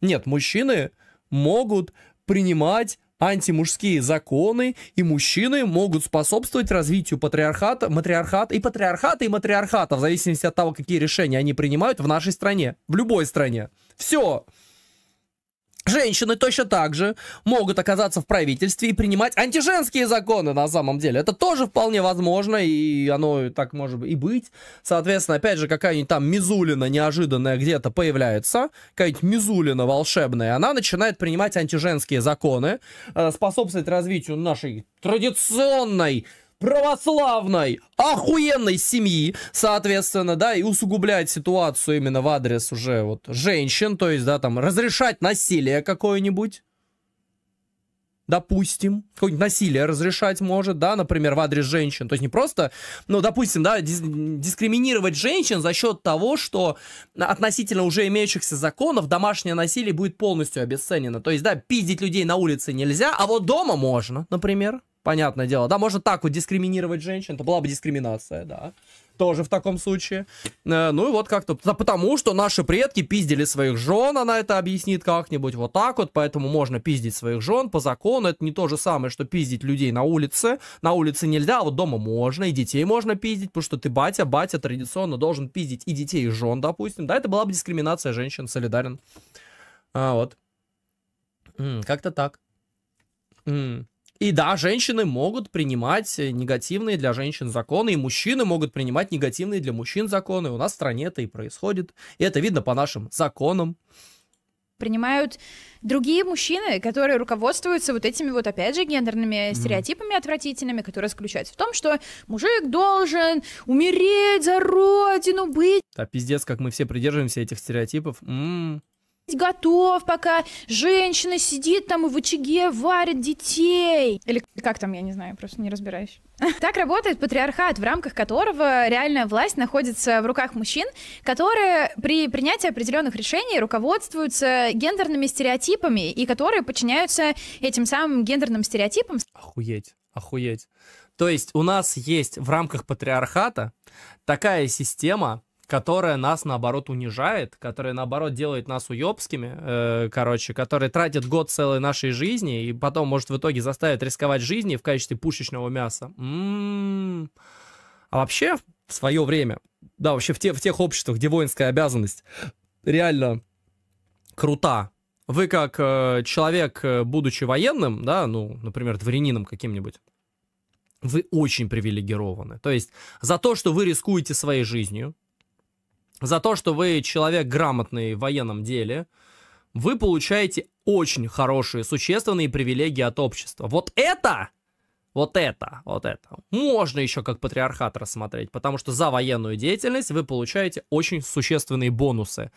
Нет, мужчины могут принимать антимужские законы, и мужчины могут способствовать развитию патриархата, матриархата и патриархата, и матриархата, в зависимости от того, какие решения они принимают в нашей стране, в любой стране. Все. Женщины точно так же могут оказаться в правительстве и принимать антиженские законы на самом деле. Это тоже вполне возможно, и оно так может и быть. Соответственно, опять же, какая-нибудь там Мизулина неожиданная где-то появляется, какая-нибудь Мизулина волшебная, она начинает принимать антиженские законы, э, способствовать развитию нашей традиционной православной, охуенной семьи, соответственно, да, и усугублять ситуацию именно в адрес уже вот женщин, то есть, да, там, разрешать насилие какое-нибудь, допустим, какое-нибудь насилие разрешать может, да, например, в адрес женщин. То есть не просто, ну, допустим, да, дис дискриминировать женщин за счет того, что относительно уже имеющихся законов домашнее насилие будет полностью обесценено. То есть, да, пиздить людей на улице нельзя, а вот дома можно, например понятное дело. Да, можно так вот дискриминировать женщин, это была бы дискриминация, да. Тоже в таком случае. Э, ну и вот как-то... Потому что наши предки пиздили своих жен, она это объяснит как-нибудь вот так вот, поэтому можно пиздить своих жен по закону. Это не то же самое, что пиздить людей на улице. На улице нельзя, а вот дома можно, и детей можно пиздить, потому что ты батя, батя традиционно должен пиздить и детей, и жен, допустим. Да, это была бы дискриминация женщин, солидарен. А, вот. Как-то так. М и да, женщины могут принимать э, негативные для женщин законы, и мужчины могут принимать негативные для мужчин законы. У нас в стране это и происходит. И это видно по нашим законам. Принимают другие мужчины, которые руководствуются вот этими вот, опять же, гендерными mm. стереотипами отвратительными, которые заключаются в том, что мужик должен умереть за родину, быть... Да, пиздец, как мы все придерживаемся этих стереотипов. М-м готов, пока женщина сидит там и в очаге варит детей. Или как там, я не знаю, просто не разбираюсь. Так работает патриархат, в рамках которого реальная власть находится в руках мужчин, которые при принятии определенных решений руководствуются гендерными стереотипами и которые подчиняются этим самым гендерным стереотипам. Охуеть, охуеть. То есть у нас есть в рамках патриархата такая система, которая нас, наоборот, унижает, которая, наоборот, делает нас уебскими, э, короче, которая тратит год целой нашей жизни и потом, может, в итоге заставит рисковать жизнью в качестве пушечного мяса. М-м-м. А вообще, в свое время, да, вообще в, те, в тех обществах, где воинская обязанность реально крута, вы как э, человек, э, будучи военным, да, ну, например, дворянином каким-нибудь, вы очень привилегированы. То есть за то, что вы рискуете своей жизнью, за то, что вы человек грамотный в военном деле, вы получаете очень хорошие, существенные привилегии от общества. Вот это, вот это, вот это можно еще как патриархат рассмотреть, потому что за военную деятельность вы получаете очень существенные бонусы.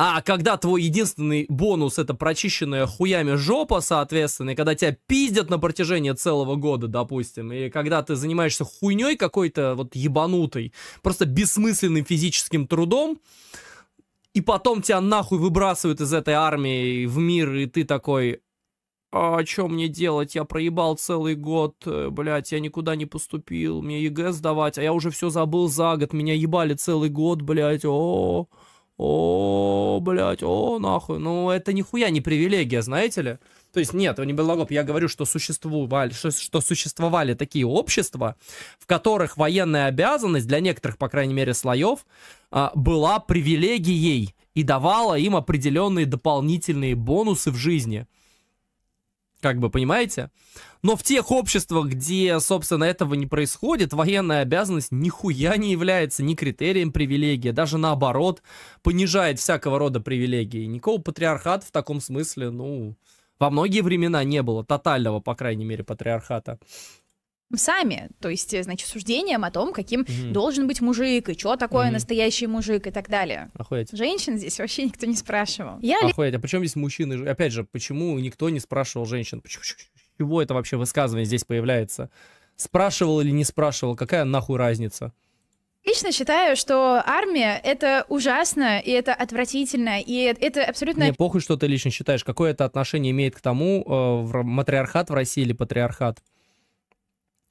А когда твой единственный бонус это прочищенная хуями жопа, соответственно, и когда тебя пиздят на протяжении целого года, допустим, и когда ты занимаешься хуйней какой-то вот ебанутой, просто бессмысленным физическим трудом, и потом тебя нахуй выбрасывают из этой армии в мир, и ты такой, а что мне делать? Я проебал целый год, э, блядь, я никуда не поступил, мне ЕГЭ сдавать, а я уже все забыл за год, меня ебали целый год, блядь, о, -о, -о о, блядь, о, нахуй. Ну, это нихуя не привилегия, знаете ли? То есть, нет, не был я говорю, что существовали, что, что существовали такие общества, в которых военная обязанность, для некоторых, по крайней мере, слоев, а, была привилегией и давала им определенные дополнительные бонусы в жизни. Как бы, понимаете? Но в тех обществах, где, собственно, этого не происходит, военная обязанность нихуя не является ни критерием привилегии, даже наоборот, понижает всякого рода привилегии. Никакого патриархата в таком смысле, ну, во многие времена не было, тотального, по крайней мере, патриархата сами, то есть, э, значит, суждением о том, каким mm-hmm. должен быть мужик, и что такое mm-hmm. настоящий мужик и так далее. Охуеть. Женщин здесь вообще никто не спрашивал. Я Охуеть, а почему здесь мужчины? Опять же, почему никто не спрашивал женщин? Почему, чего это вообще высказывание здесь появляется? Спрашивал или не спрашивал, какая нахуй разница? Лично считаю, что армия — это ужасно, и это отвратительно, и это абсолютно... Мне похуй, что ты лично считаешь. Какое это отношение имеет к тому, э, матриархат в России или патриархат?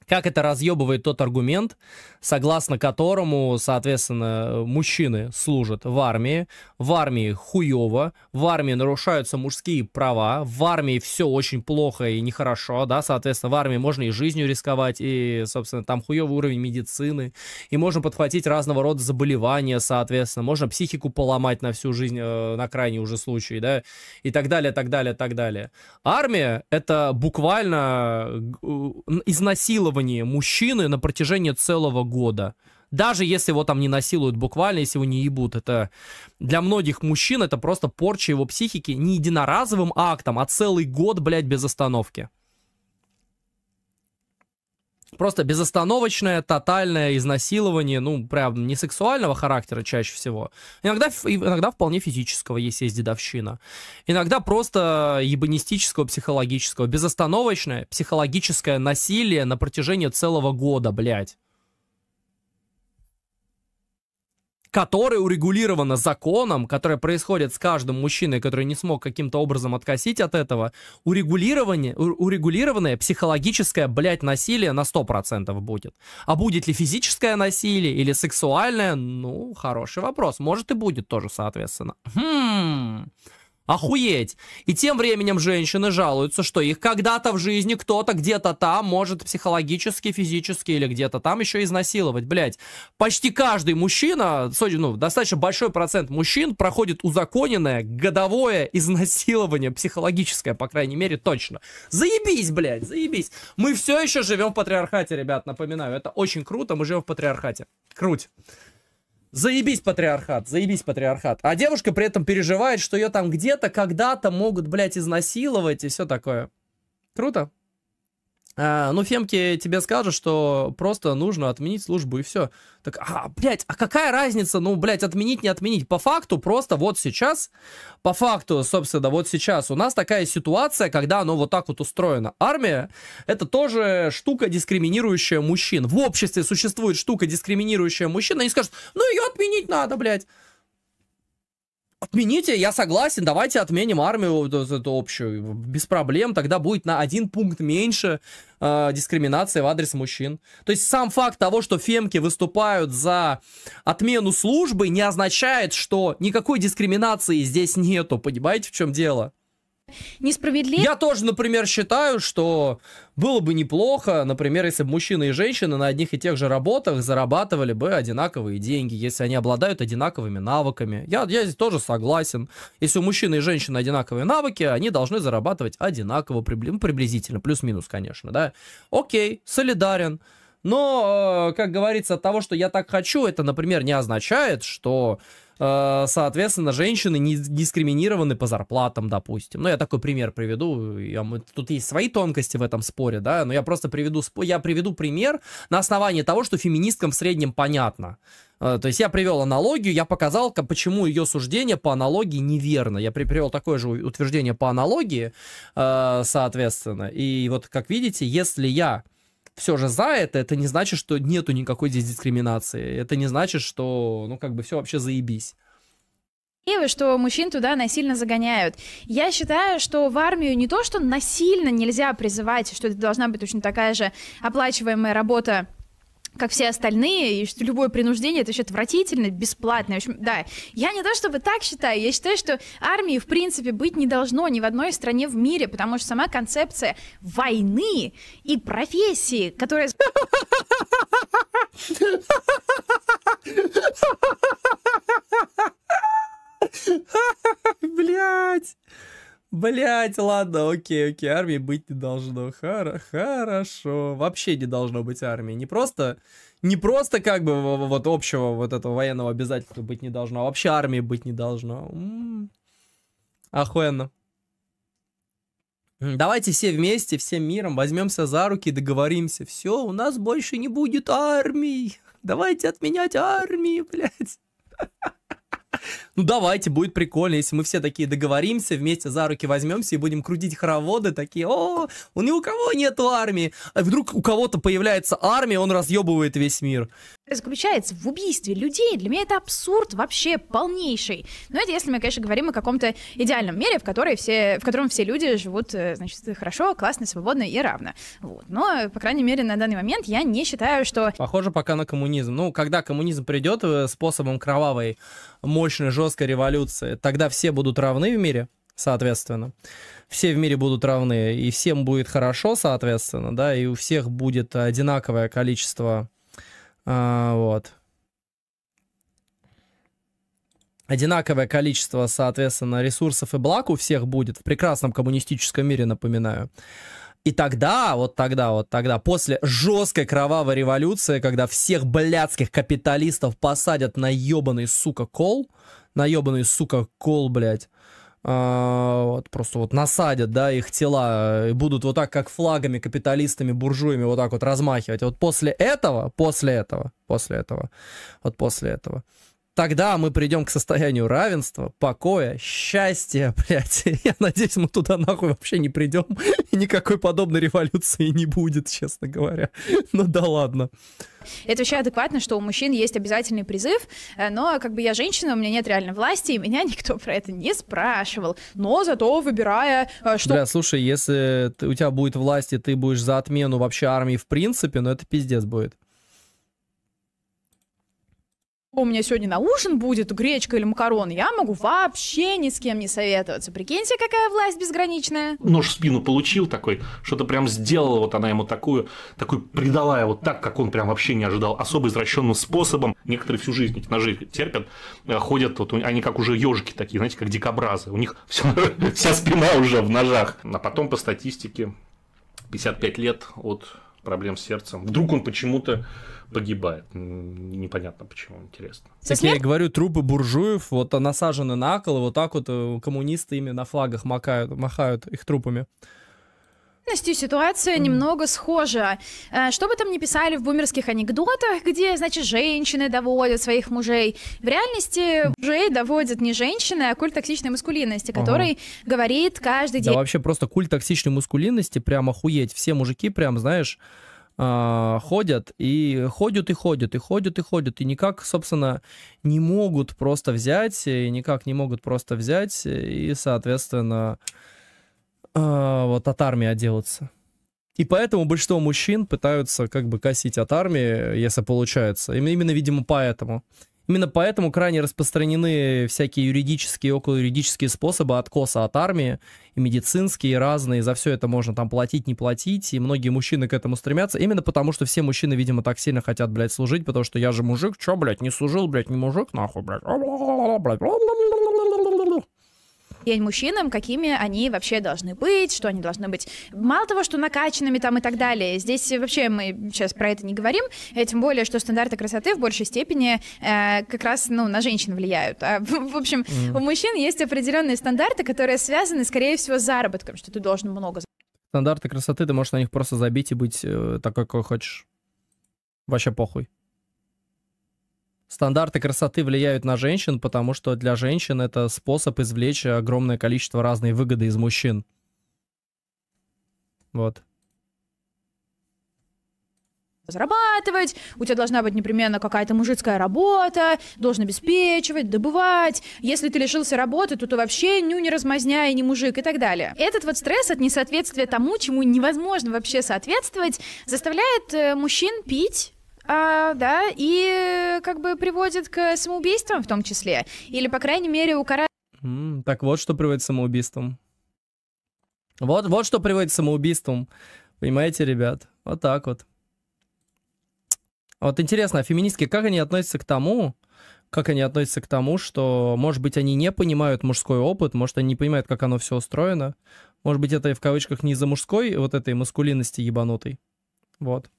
как это разъебывает тот аргумент, согласно которому, соответственно, мужчины служат в армии, в армии хуево, в армии нарушаются мужские права, в армии все очень плохо и нехорошо, да, соответственно, в армии можно и жизнью рисковать, и, собственно, там хуевый уровень медицины, и можно подхватить разного рода заболевания, соответственно, можно психику поломать на всю жизнь, э, на крайний уже случай, да, и так далее, так далее, так далее. Армия — это буквально э, э, изнасилование преследовании мужчины на протяжении целого года. Даже если его там не насилуют буквально, если его не ебут, это для многих мужчин это просто порча его психики не единоразовым актом, а целый год, блядь, без остановки. Просто безостановочное, тотальное изнасилование, ну, прям не сексуального характера чаще всего. Иногда, иногда вполне физического, если есть дедовщина. Иногда просто ебанистического, психологического. Безостановочное психологическое насилие на протяжении целого года, блядь. которое урегулировано законом, которое происходит с каждым мужчиной, который не смог каким-то образом откосить от этого, урегулирование, урегулированное психологическое, блядь, насилие на 100% будет. А будет ли физическое насилие или сексуальное? Ну, хороший вопрос. Может и будет тоже, соответственно. Хм. Охуеть! И тем временем женщины жалуются, что их когда-то в жизни кто-то где-то там может психологически, физически или где-то там еще изнасиловать, блядь. Почти каждый мужчина, ну, достаточно большой процент мужчин проходит узаконенное годовое изнасилование, психологическое, по крайней мере, точно. Заебись, блядь, заебись. Мы все еще живем в патриархате, ребят, напоминаю. Это очень круто, мы живем в патриархате. Круть. Заебись патриархат, заебись патриархат. А девушка при этом переживает, что ее там где-то, когда-то могут, блядь, изнасиловать и все такое. Круто. А, ну, фемки тебе скажут, что просто нужно отменить службу и все. Так, а, блядь, а какая разница, ну, блядь, отменить, не отменить? По факту просто вот сейчас, по факту, собственно, вот сейчас у нас такая ситуация, когда оно вот так вот устроено. Армия — это тоже штука, дискриминирующая мужчин. В обществе существует штука, дискриминирующая мужчин, они скажут, ну, ее отменить надо, блядь. Отмените, я согласен, давайте отменим армию эту общую, без проблем, тогда будет на один пункт меньше э, дискриминации в адрес мужчин. То есть сам факт того, что фемки выступают за отмену службы, не означает, что никакой дискриминации здесь нету, понимаете, в чем дело? Несправедливо. Я тоже, например, считаю, что было бы неплохо, например, если бы мужчины и женщины на одних и тех же работах зарабатывали бы одинаковые деньги, если они обладают одинаковыми навыками. Я, я здесь тоже согласен. Если у мужчины и женщины одинаковые навыки, они должны зарабатывать одинаково, ну, приблизительно, плюс-минус, конечно, да. Окей, солидарен. Но, э, как говорится, от того, что я так хочу, это, например, не означает, что Э, соответственно, женщины не дискриминированы по зарплатам, допустим. Ну, я такой пример приведу. Я, тут есть свои тонкости в этом споре, да, но я просто приведу, я приведу пример на основании того, что феминисткам в среднем понятно. Э, то есть я привел аналогию, я показал, почему ее суждение по аналогии неверно. Я привел такое же утверждение по аналогии, э, соответственно. И вот, как видите, если я все же за это, это не значит, что нету никакой здесь дискриминации. Это не значит, что, ну, как бы все вообще заебись перспективы, что мужчин туда насильно загоняют. Я считаю, что в армию не то, что насильно нельзя призывать, что это должна быть точно такая же оплачиваемая работа как все остальные, и что любое принуждение это вообще отвратительно, бесплатно. В общем, да, я не то чтобы так считаю, я считаю, что армии в принципе быть не должно ни в одной стране в мире, потому что сама концепция войны и профессии, которая... Блять! Блять, ладно, окей, окей, армии быть не должно. Хор хорошо. Вообще не должно быть армии. Не просто, не просто как бы вот общего вот этого военного обязательства быть не должно, а вообще армии быть не должно. М-м. М -м. Охуенно. Давайте все вместе, всем миром возьмемся за руки и договоримся. Все, у нас больше не будет армии, Давайте отменять армии, блядь. Ну давайте, будет прикольно, если мы все такие договоримся, вместе за руки возьмемся и будем крутить хороводы, такие, о, у ни у кого нету армии. А вдруг у кого-то появляется армия, он разъебывает весь мир заключается в убийстве людей. Для меня это абсурд вообще полнейший. Но это если мы, конечно, говорим о каком-то идеальном мире, в, которой все, в котором все люди живут, э, значит, хорошо, классно, свободно и равно. Вот. Но, по крайней мере, на данный момент я не считаю, что... Похоже пока на коммунизм. Ну, когда коммунизм придет э, способом кровавой, мощной, жесткой революции, тогда все будут равны в мире, соответственно. Все в мире будут равны, и всем будет хорошо, соответственно, да, и у всех будет одинаковое количество а, вот. Одинаковое количество, соответственно, ресурсов и благ у всех будет в прекрасном коммунистическом мире, напоминаю. И тогда, вот тогда, вот тогда, после жесткой кровавой революции, когда всех блядских капиталистов посадят на ебаный, сука, кол, на ебаный, сука, кол, блядь, а, вот, просто вот насадят, да, их тела э, и будут вот так, как флагами, капиталистами, буржуями вот так вот размахивать. Вот после этого, после этого, после этого, вот после этого, Тогда мы придем к состоянию равенства, покоя, счастья, блядь. Я надеюсь, мы туда нахуй вообще не придем. И никакой подобной революции не будет, честно говоря. Ну да ладно. Это вообще адекватно, что у мужчин есть обязательный призыв, э, но как бы я женщина, у меня нет реальной власти, и меня никто про это не спрашивал. Но зато выбирая, э, что... Бля, слушай, если ты, у тебя будет власть, и ты будешь за отмену вообще армии в принципе, ну это пиздец будет у меня сегодня на ужин будет гречка или макароны, я могу вообще ни с кем не советоваться. Прикиньте, какая власть безграничная. Нож в спину получил такой, что-то прям сделала, вот она ему такую, такой предала его так, как он прям вообще не ожидал, особо извращенным способом. Некоторые всю жизнь эти ножи терпят, э, ходят, вот они как уже ежики такие, знаете, как дикобразы. У них все, вся спина уже в ножах. А потом по статистике 55 лет от проблем с сердцем. Вдруг он почему-то погибает. Непонятно почему, интересно. Так я и говорю, трупы буржуев, вот а, насажены на кол, и вот так вот э, коммунисты ими на флагах макают, махают их трупами вероятностью ситуация mm. немного схожа. Э, что бы там ни писали в бумерских анекдотах, где, значит, женщины доводят своих мужей, в реальности мужей доводят не женщины, а культ токсичной маскулинности, который ага. говорит каждый день. Да вообще просто культ токсичной маскулинности, прям охуеть. Все мужики прям, знаешь, а, ходят и ходят и ходят и ходят и ходят и никак, собственно, не могут просто взять и никак не могут просто взять и, соответственно, Э, вот от армии отделаться. И поэтому большинство мужчин пытаются как бы косить от армии, если получается. Именно, видимо, поэтому. Именно поэтому крайне распространены всякие юридические, околоюридические способы откоса от армии, и медицинские, и разные, за все это можно там платить, не платить, и многие мужчины к этому стремятся, именно потому что все мужчины, видимо, так сильно хотят, блядь, служить, потому что я же мужик, чё, блядь, не служил, блядь, не мужик, нахуй, блядь, день мужчинам, какими они вообще должны быть, что они должны быть. Мало того, что накачанными там и так далее. Здесь вообще мы сейчас про это не говорим, э, тем более, что стандарты красоты в большей степени э, как раз ну, на женщин влияют. А, в общем, mm. у мужчин есть определенные стандарты, которые связаны, скорее всего, с заработком, что ты должен много Стандарты красоты, ты можешь на них просто забить и быть э, такой, какой хочешь. Вообще похуй стандарты красоты влияют на женщин, потому что для женщин это способ извлечь огромное количество разной выгоды из мужчин. Вот. зарабатывать, у тебя должна быть непременно какая-то мужицкая работа, должен обеспечивать, добывать. Если ты лишился работы, то ты вообще ню не размазня и не мужик и так далее. Этот вот стресс от несоответствия тому, чему невозможно вообще соответствовать, заставляет э, мужчин пить а, да, и э, как бы приводит к самоубийствам в том числе, или, по крайней мере, укорает... Mm, так вот, что приводит к самоубийствам. Вот, вот что приводит к самоубийствам. Понимаете, ребят? Вот так вот. Вот интересно, а феминистки, как они относятся к тому, как они относятся к тому, что, может быть, они не понимают мужской опыт, может, они не понимают, как оно все устроено, может быть, это в кавычках не из-за мужской вот этой маскулинности ебанутой. Вот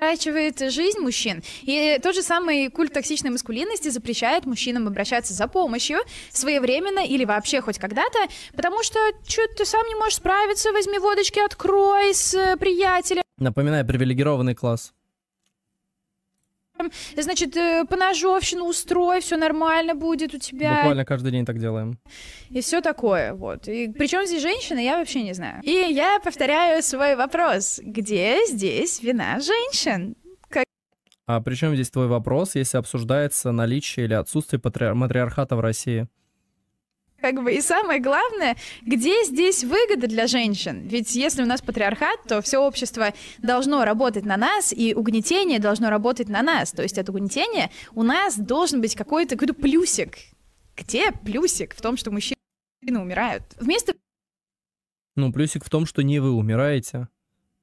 утрачивает жизнь мужчин. И тот же самый культ токсичной маскулинности запрещает мужчинам обращаться за помощью своевременно или вообще хоть когда-то, потому что что ты сам не можешь справиться, возьми водочки, открой с э, приятелем. Напоминаю, привилегированный класс. Значит, э, поножовщину устрой, все нормально будет у тебя. Буквально каждый день так делаем. И все такое, вот. И причем здесь женщина, я вообще не знаю. И я повторяю свой вопрос. Где здесь вина женщин? Как... А причем здесь твой вопрос, если обсуждается наличие или отсутствие патри... матриархата в России? Как бы и самое главное, где здесь выгода для женщин? Ведь если у нас патриархат, то все общество должно работать на нас, и угнетение должно работать на нас. То есть от угнетения у нас должен быть какой-то какой плюсик. Где плюсик в том, что мужчины умирают? Вместо... Ну, плюсик в том, что не вы умираете.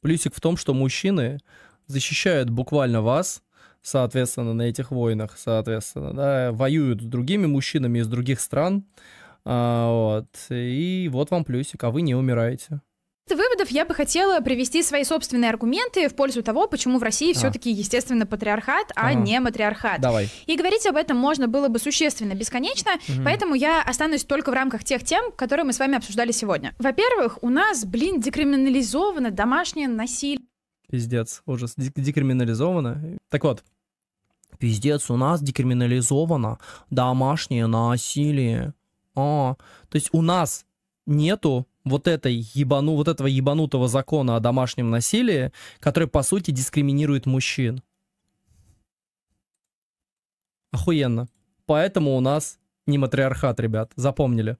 Плюсик в том, что мужчины защищают буквально вас, соответственно, на этих войнах, соответственно, да, воюют с другими мужчинами из других стран, а, вот. И вот вам плюсик, а вы не умираете выводов я бы хотела привести свои собственные аргументы в пользу того, почему в России а. все-таки, естественно, патриархат, а, а не матриархат. Давай. И говорить об этом можно было бы существенно, бесконечно, угу. поэтому я останусь только в рамках тех тем, которые мы с вами обсуждали сегодня. Во-первых, у нас, блин, декриминализовано домашнее насилие. Пиздец, ужас. Декриминализовано. Так вот, пиздец, у нас декриминализовано домашнее насилие. А, то есть у нас нету вот, этой ебану, вот этого ебанутого закона о домашнем насилии, который, по сути, дискриминирует мужчин. Охуенно. Поэтому у нас не матриархат, ребят. Запомнили.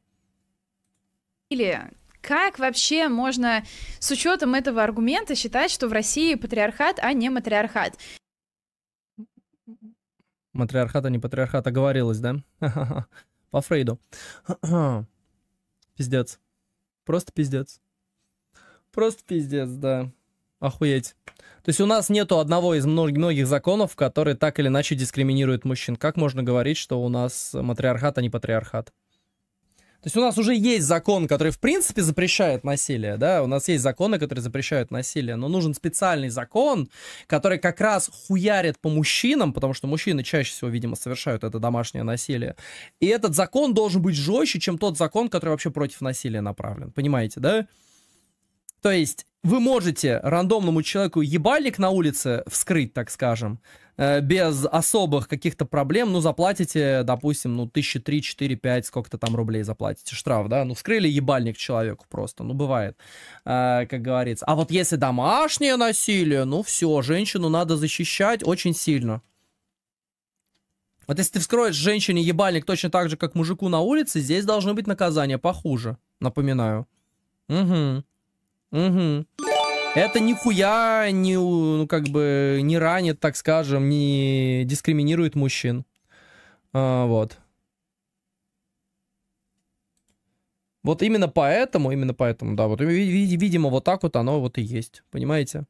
Или как вообще можно с учетом этого аргумента считать, что в России патриархат, а не матриархат? Матриархат, а не патриархат, оговорилась, да? По Фрейду. пиздец. Просто пиздец. Просто пиздец, да. Охуеть. То есть у нас нету одного из многих, законов, который так или иначе дискриминирует мужчин. Как можно говорить, что у нас матриархат, а не патриархат? То есть у нас уже есть закон, который в принципе запрещает насилие, да, у нас есть законы, которые запрещают насилие, но нужен специальный закон, который как раз хуярит по мужчинам, потому что мужчины чаще всего, видимо, совершают это домашнее насилие. И этот закон должен быть жестче, чем тот закон, который вообще против насилия направлен. Понимаете, да? То есть вы можете рандомному человеку ебальник на улице вскрыть, так скажем, Э, без особых каких-то проблем, ну, заплатите, допустим, ну, тысячи три, четыре, пять, сколько-то там рублей заплатите штраф, да, ну, вскрыли ебальник человеку просто, ну, бывает, э, как говорится. А вот если домашнее насилие, ну, все, женщину надо защищать очень сильно. Вот если ты вскроешь женщине ебальник точно так же, как мужику на улице, здесь должны быть наказания похуже, напоминаю. Угу. Угу. Это нихуя не, ну, как бы, не ранит, так скажем, не дискриминирует мужчин. А, вот. Вот именно поэтому, именно поэтому, да, вот, видимо, вот так вот оно вот и есть, понимаете?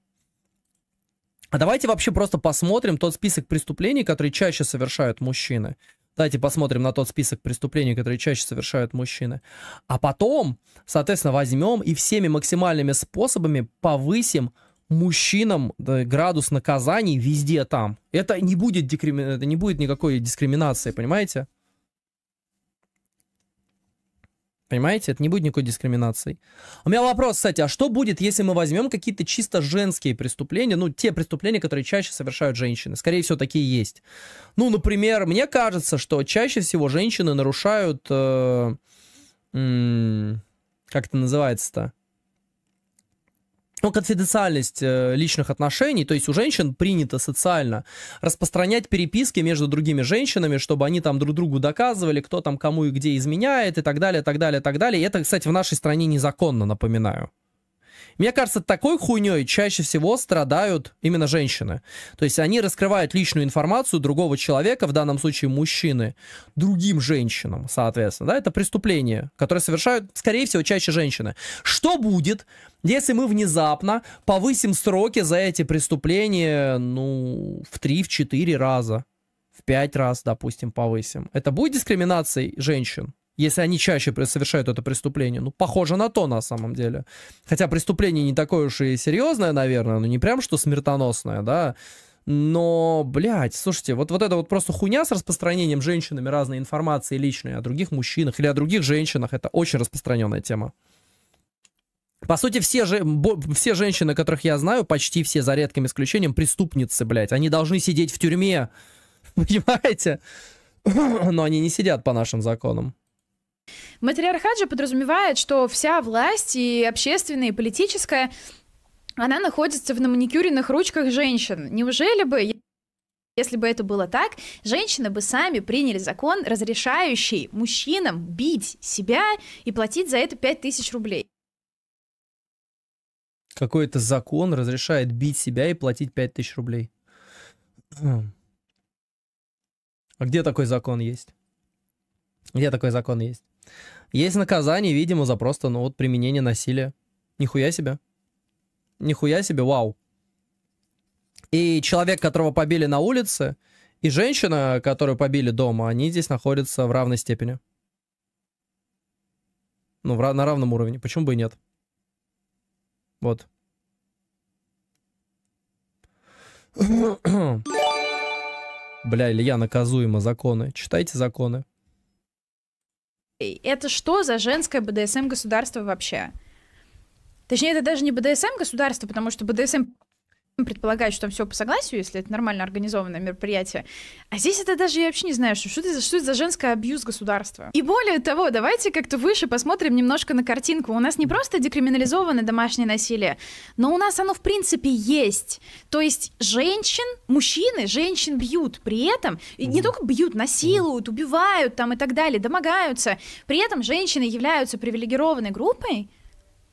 А давайте вообще просто посмотрим тот список преступлений, которые чаще совершают мужчины. Давайте посмотрим на тот список преступлений, которые чаще совершают мужчины. А потом, соответственно, возьмем и всеми максимальными способами повысим мужчинам градус наказаний везде там. Это не будет, декрим... это не будет никакой дискриминации, понимаете? Понимаете? Это не будет никакой дискриминации. У меня вопрос, кстати, а что будет, если мы возьмем какие-то чисто женские преступления, ну, те преступления, которые чаще совершают женщины? Скорее всего, такие есть. Ну, например, мне кажется, что чаще всего женщины нарушают... Э, э, как это называется-то? ну, конфиденциальность э, личных отношений, то есть у женщин принято социально распространять переписки между другими женщинами, чтобы они там друг другу доказывали, кто там кому и где изменяет и так далее, так далее, так далее. И это, кстати, в нашей стране незаконно, напоминаю. Мне кажется, такой хуйней чаще всего страдают именно женщины. То есть они раскрывают личную информацию другого человека, в данном случае мужчины, другим женщинам, соответственно. Да, это преступление, которое совершают, скорее всего, чаще женщины. Что будет, если мы внезапно повысим сроки за эти преступления, ну, в 3-4 раза? В 5 раз, допустим, повысим. Это будет дискриминацией женщин? если они чаще совершают это преступление. Ну, похоже на то, на самом деле. Хотя преступление не такое уж и серьезное, наверное, но ну, не прям что смертоносное, да. Но, блядь, слушайте, вот, вот это вот просто хуйня с распространением женщинами разной информации личной о других мужчинах или о других женщинах, это очень распространенная тема. По сути, все, же, все женщины, которых я знаю, почти все, за редким исключением, преступницы, блядь. Они должны сидеть в тюрьме, понимаете? Но они не сидят по нашим законам. Матриархат же подразумевает, что вся власть и общественная, и политическая, она находится в наманикюренных ручках женщин. Неужели бы, если бы это было так, женщины бы сами приняли закон, разрешающий мужчинам бить себя и платить за это 5000 рублей? Какой-то закон разрешает бить себя и платить 5000 рублей. Хм. А где такой закон есть? Где такой закон есть? Есть наказание, видимо, за просто, ну вот, применение насилия. Нихуя себе. Нихуя себе, вау. И человек, которого побили на улице, и женщина, которую побили дома, они здесь находятся в равной степени. Ну, в, на равном уровне. Почему бы и нет? Вот. Бля, Илья, наказуемо законы. Читайте законы это что за женское БДСМ государство вообще? Точнее, это даже не БДСМ государство, потому что БДСМ Предполагаю, что там все по согласию, если это нормально организованное мероприятие. А здесь это даже я вообще не знаю, что, что, это, за, что это за женское абьюз государства. И более того, давайте как-то выше посмотрим немножко на картинку. У нас не просто декриминализовано домашнее насилие, но у нас оно в принципе есть. То есть женщин, мужчины, женщин бьют при этом, и не только бьют, насилуют, убивают там и так далее, домогаются. При этом женщины являются привилегированной группой,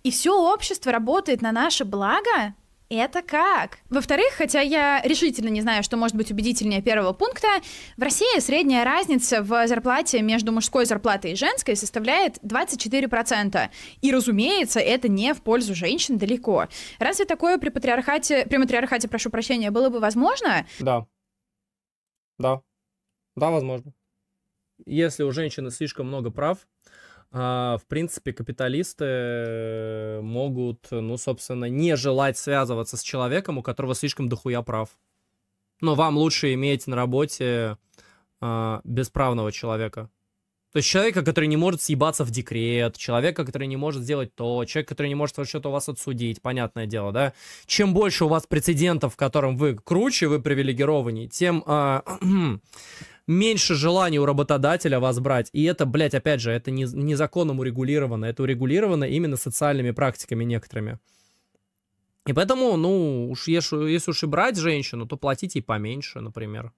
и все общество работает на наше благо, это как? Во-вторых, хотя я решительно не знаю, что может быть убедительнее первого пункта, в России средняя разница в зарплате между мужской зарплатой и женской составляет 24%. И, разумеется, это не в пользу женщин далеко. Разве такое при патриархате, при матриархате, прошу прощения, было бы возможно? Да. Да. Да, возможно. Если у женщины слишком много прав, а, в принципе, капиталисты могут, ну, собственно, не желать связываться с человеком, у которого слишком дохуя прав. Но вам лучше иметь на работе э, бесправного человека. То есть человека, который не может съебаться в декрет, человека, который не может сделать то, человек, который не может что-то у вас отсудить, понятное дело, да? Чем больше у вас прецедентов, в котором вы круче, вы привилегированнее, тем э, меньше желания у работодателя вас брать. И это, блядь, опять же, это не, не законом урегулировано, это урегулировано именно социальными практиками некоторыми. И поэтому, ну, уж если, если уж и брать женщину, то платите и поменьше, например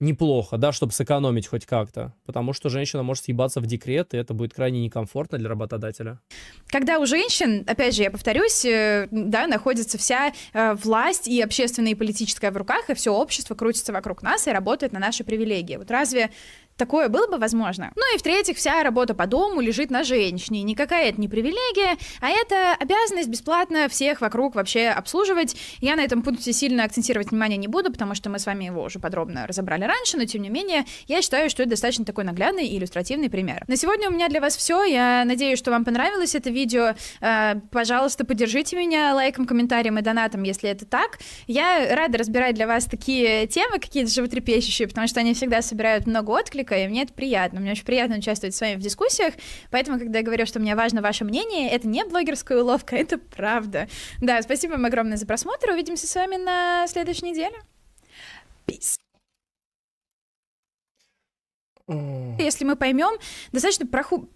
неплохо, да, чтобы сэкономить хоть как-то. Потому что женщина может съебаться в декрет, и это будет крайне некомфортно для работодателя. Когда у женщин, опять же, я повторюсь, э, да, находится вся э, власть и общественная, и политическая в руках, и все общество крутится вокруг нас и работает на наши привилегии. Вот разве такое было бы возможно. Ну и в-третьих, вся работа по дому лежит на женщине. Никакая это не привилегия, а это обязанность бесплатно всех вокруг вообще обслуживать. Я на этом пункте сильно акцентировать внимание не буду, потому что мы с вами его уже подробно разобрали раньше, но тем не менее, я считаю, что это достаточно такой наглядный и иллюстративный пример. На сегодня у меня для вас все. Я надеюсь, что вам понравилось это видео. Э, пожалуйста, поддержите меня лайком, комментарием и донатом, если это так. Я рада разбирать для вас такие темы, какие-то животрепещущие, потому что они всегда собирают много откликов критика, и мне это приятно. Мне очень приятно участвовать с вами в дискуссиях, поэтому, когда я говорю, что мне важно ваше мнение, это не блогерская уловка, это правда. Да, спасибо вам огромное за просмотр, увидимся с вами на следующей неделе. Peace. Если мы поймем достаточно проху...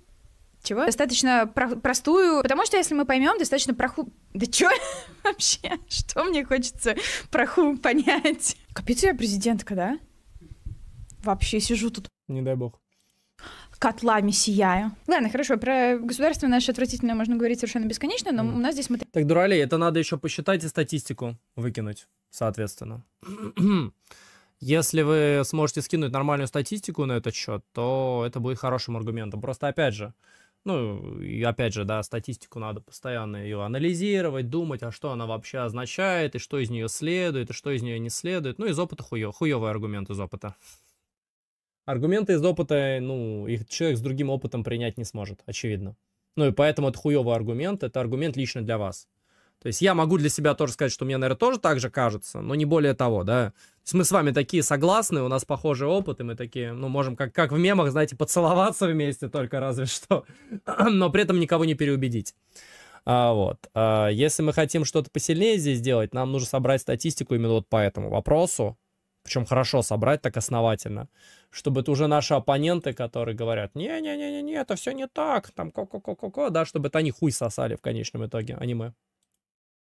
Чего? Достаточно про- простую. Потому что если мы поймем достаточно проху... Да чё вообще? Что мне хочется проху понять? Капец я президентка, да? Вообще сижу тут не дай бог котлами сияю. Ладно, хорошо, про государство наше отвратительное можно говорить совершенно бесконечно, но mm. у нас здесь смотри... Так, дуралей, это надо еще посчитать и статистику выкинуть, соответственно. Если вы сможете скинуть нормальную статистику на этот счет, то это будет хорошим аргументом. Просто опять же, ну, и опять же, да, статистику надо постоянно ее анализировать, думать, а что она вообще означает, и что из нее следует, и что из нее не следует. Ну, из опыта хуё, хуёвый аргумент из опыта. Аргументы из опыта, ну, их человек с другим опытом принять не сможет, очевидно. Ну и поэтому это хуёвый аргумент, это аргумент лично для вас. То есть я могу для себя тоже сказать, что мне, наверное, тоже так же кажется, но не более того, да. То есть мы с вами такие согласны, у нас похожий опыт, и мы такие, ну, можем как, как в мемах, знаете, поцеловаться вместе только разве что, но при этом никого не переубедить. А, вот. А, если мы хотим что-то посильнее здесь сделать, нам нужно собрать статистику именно вот по этому вопросу, причем хорошо собрать так основательно, чтобы это уже наши оппоненты, которые говорят, не-не-не-не, это все не так, там ко-ко-ко-ко-ко, да, чтобы это они хуй сосали в конечном итоге аниме.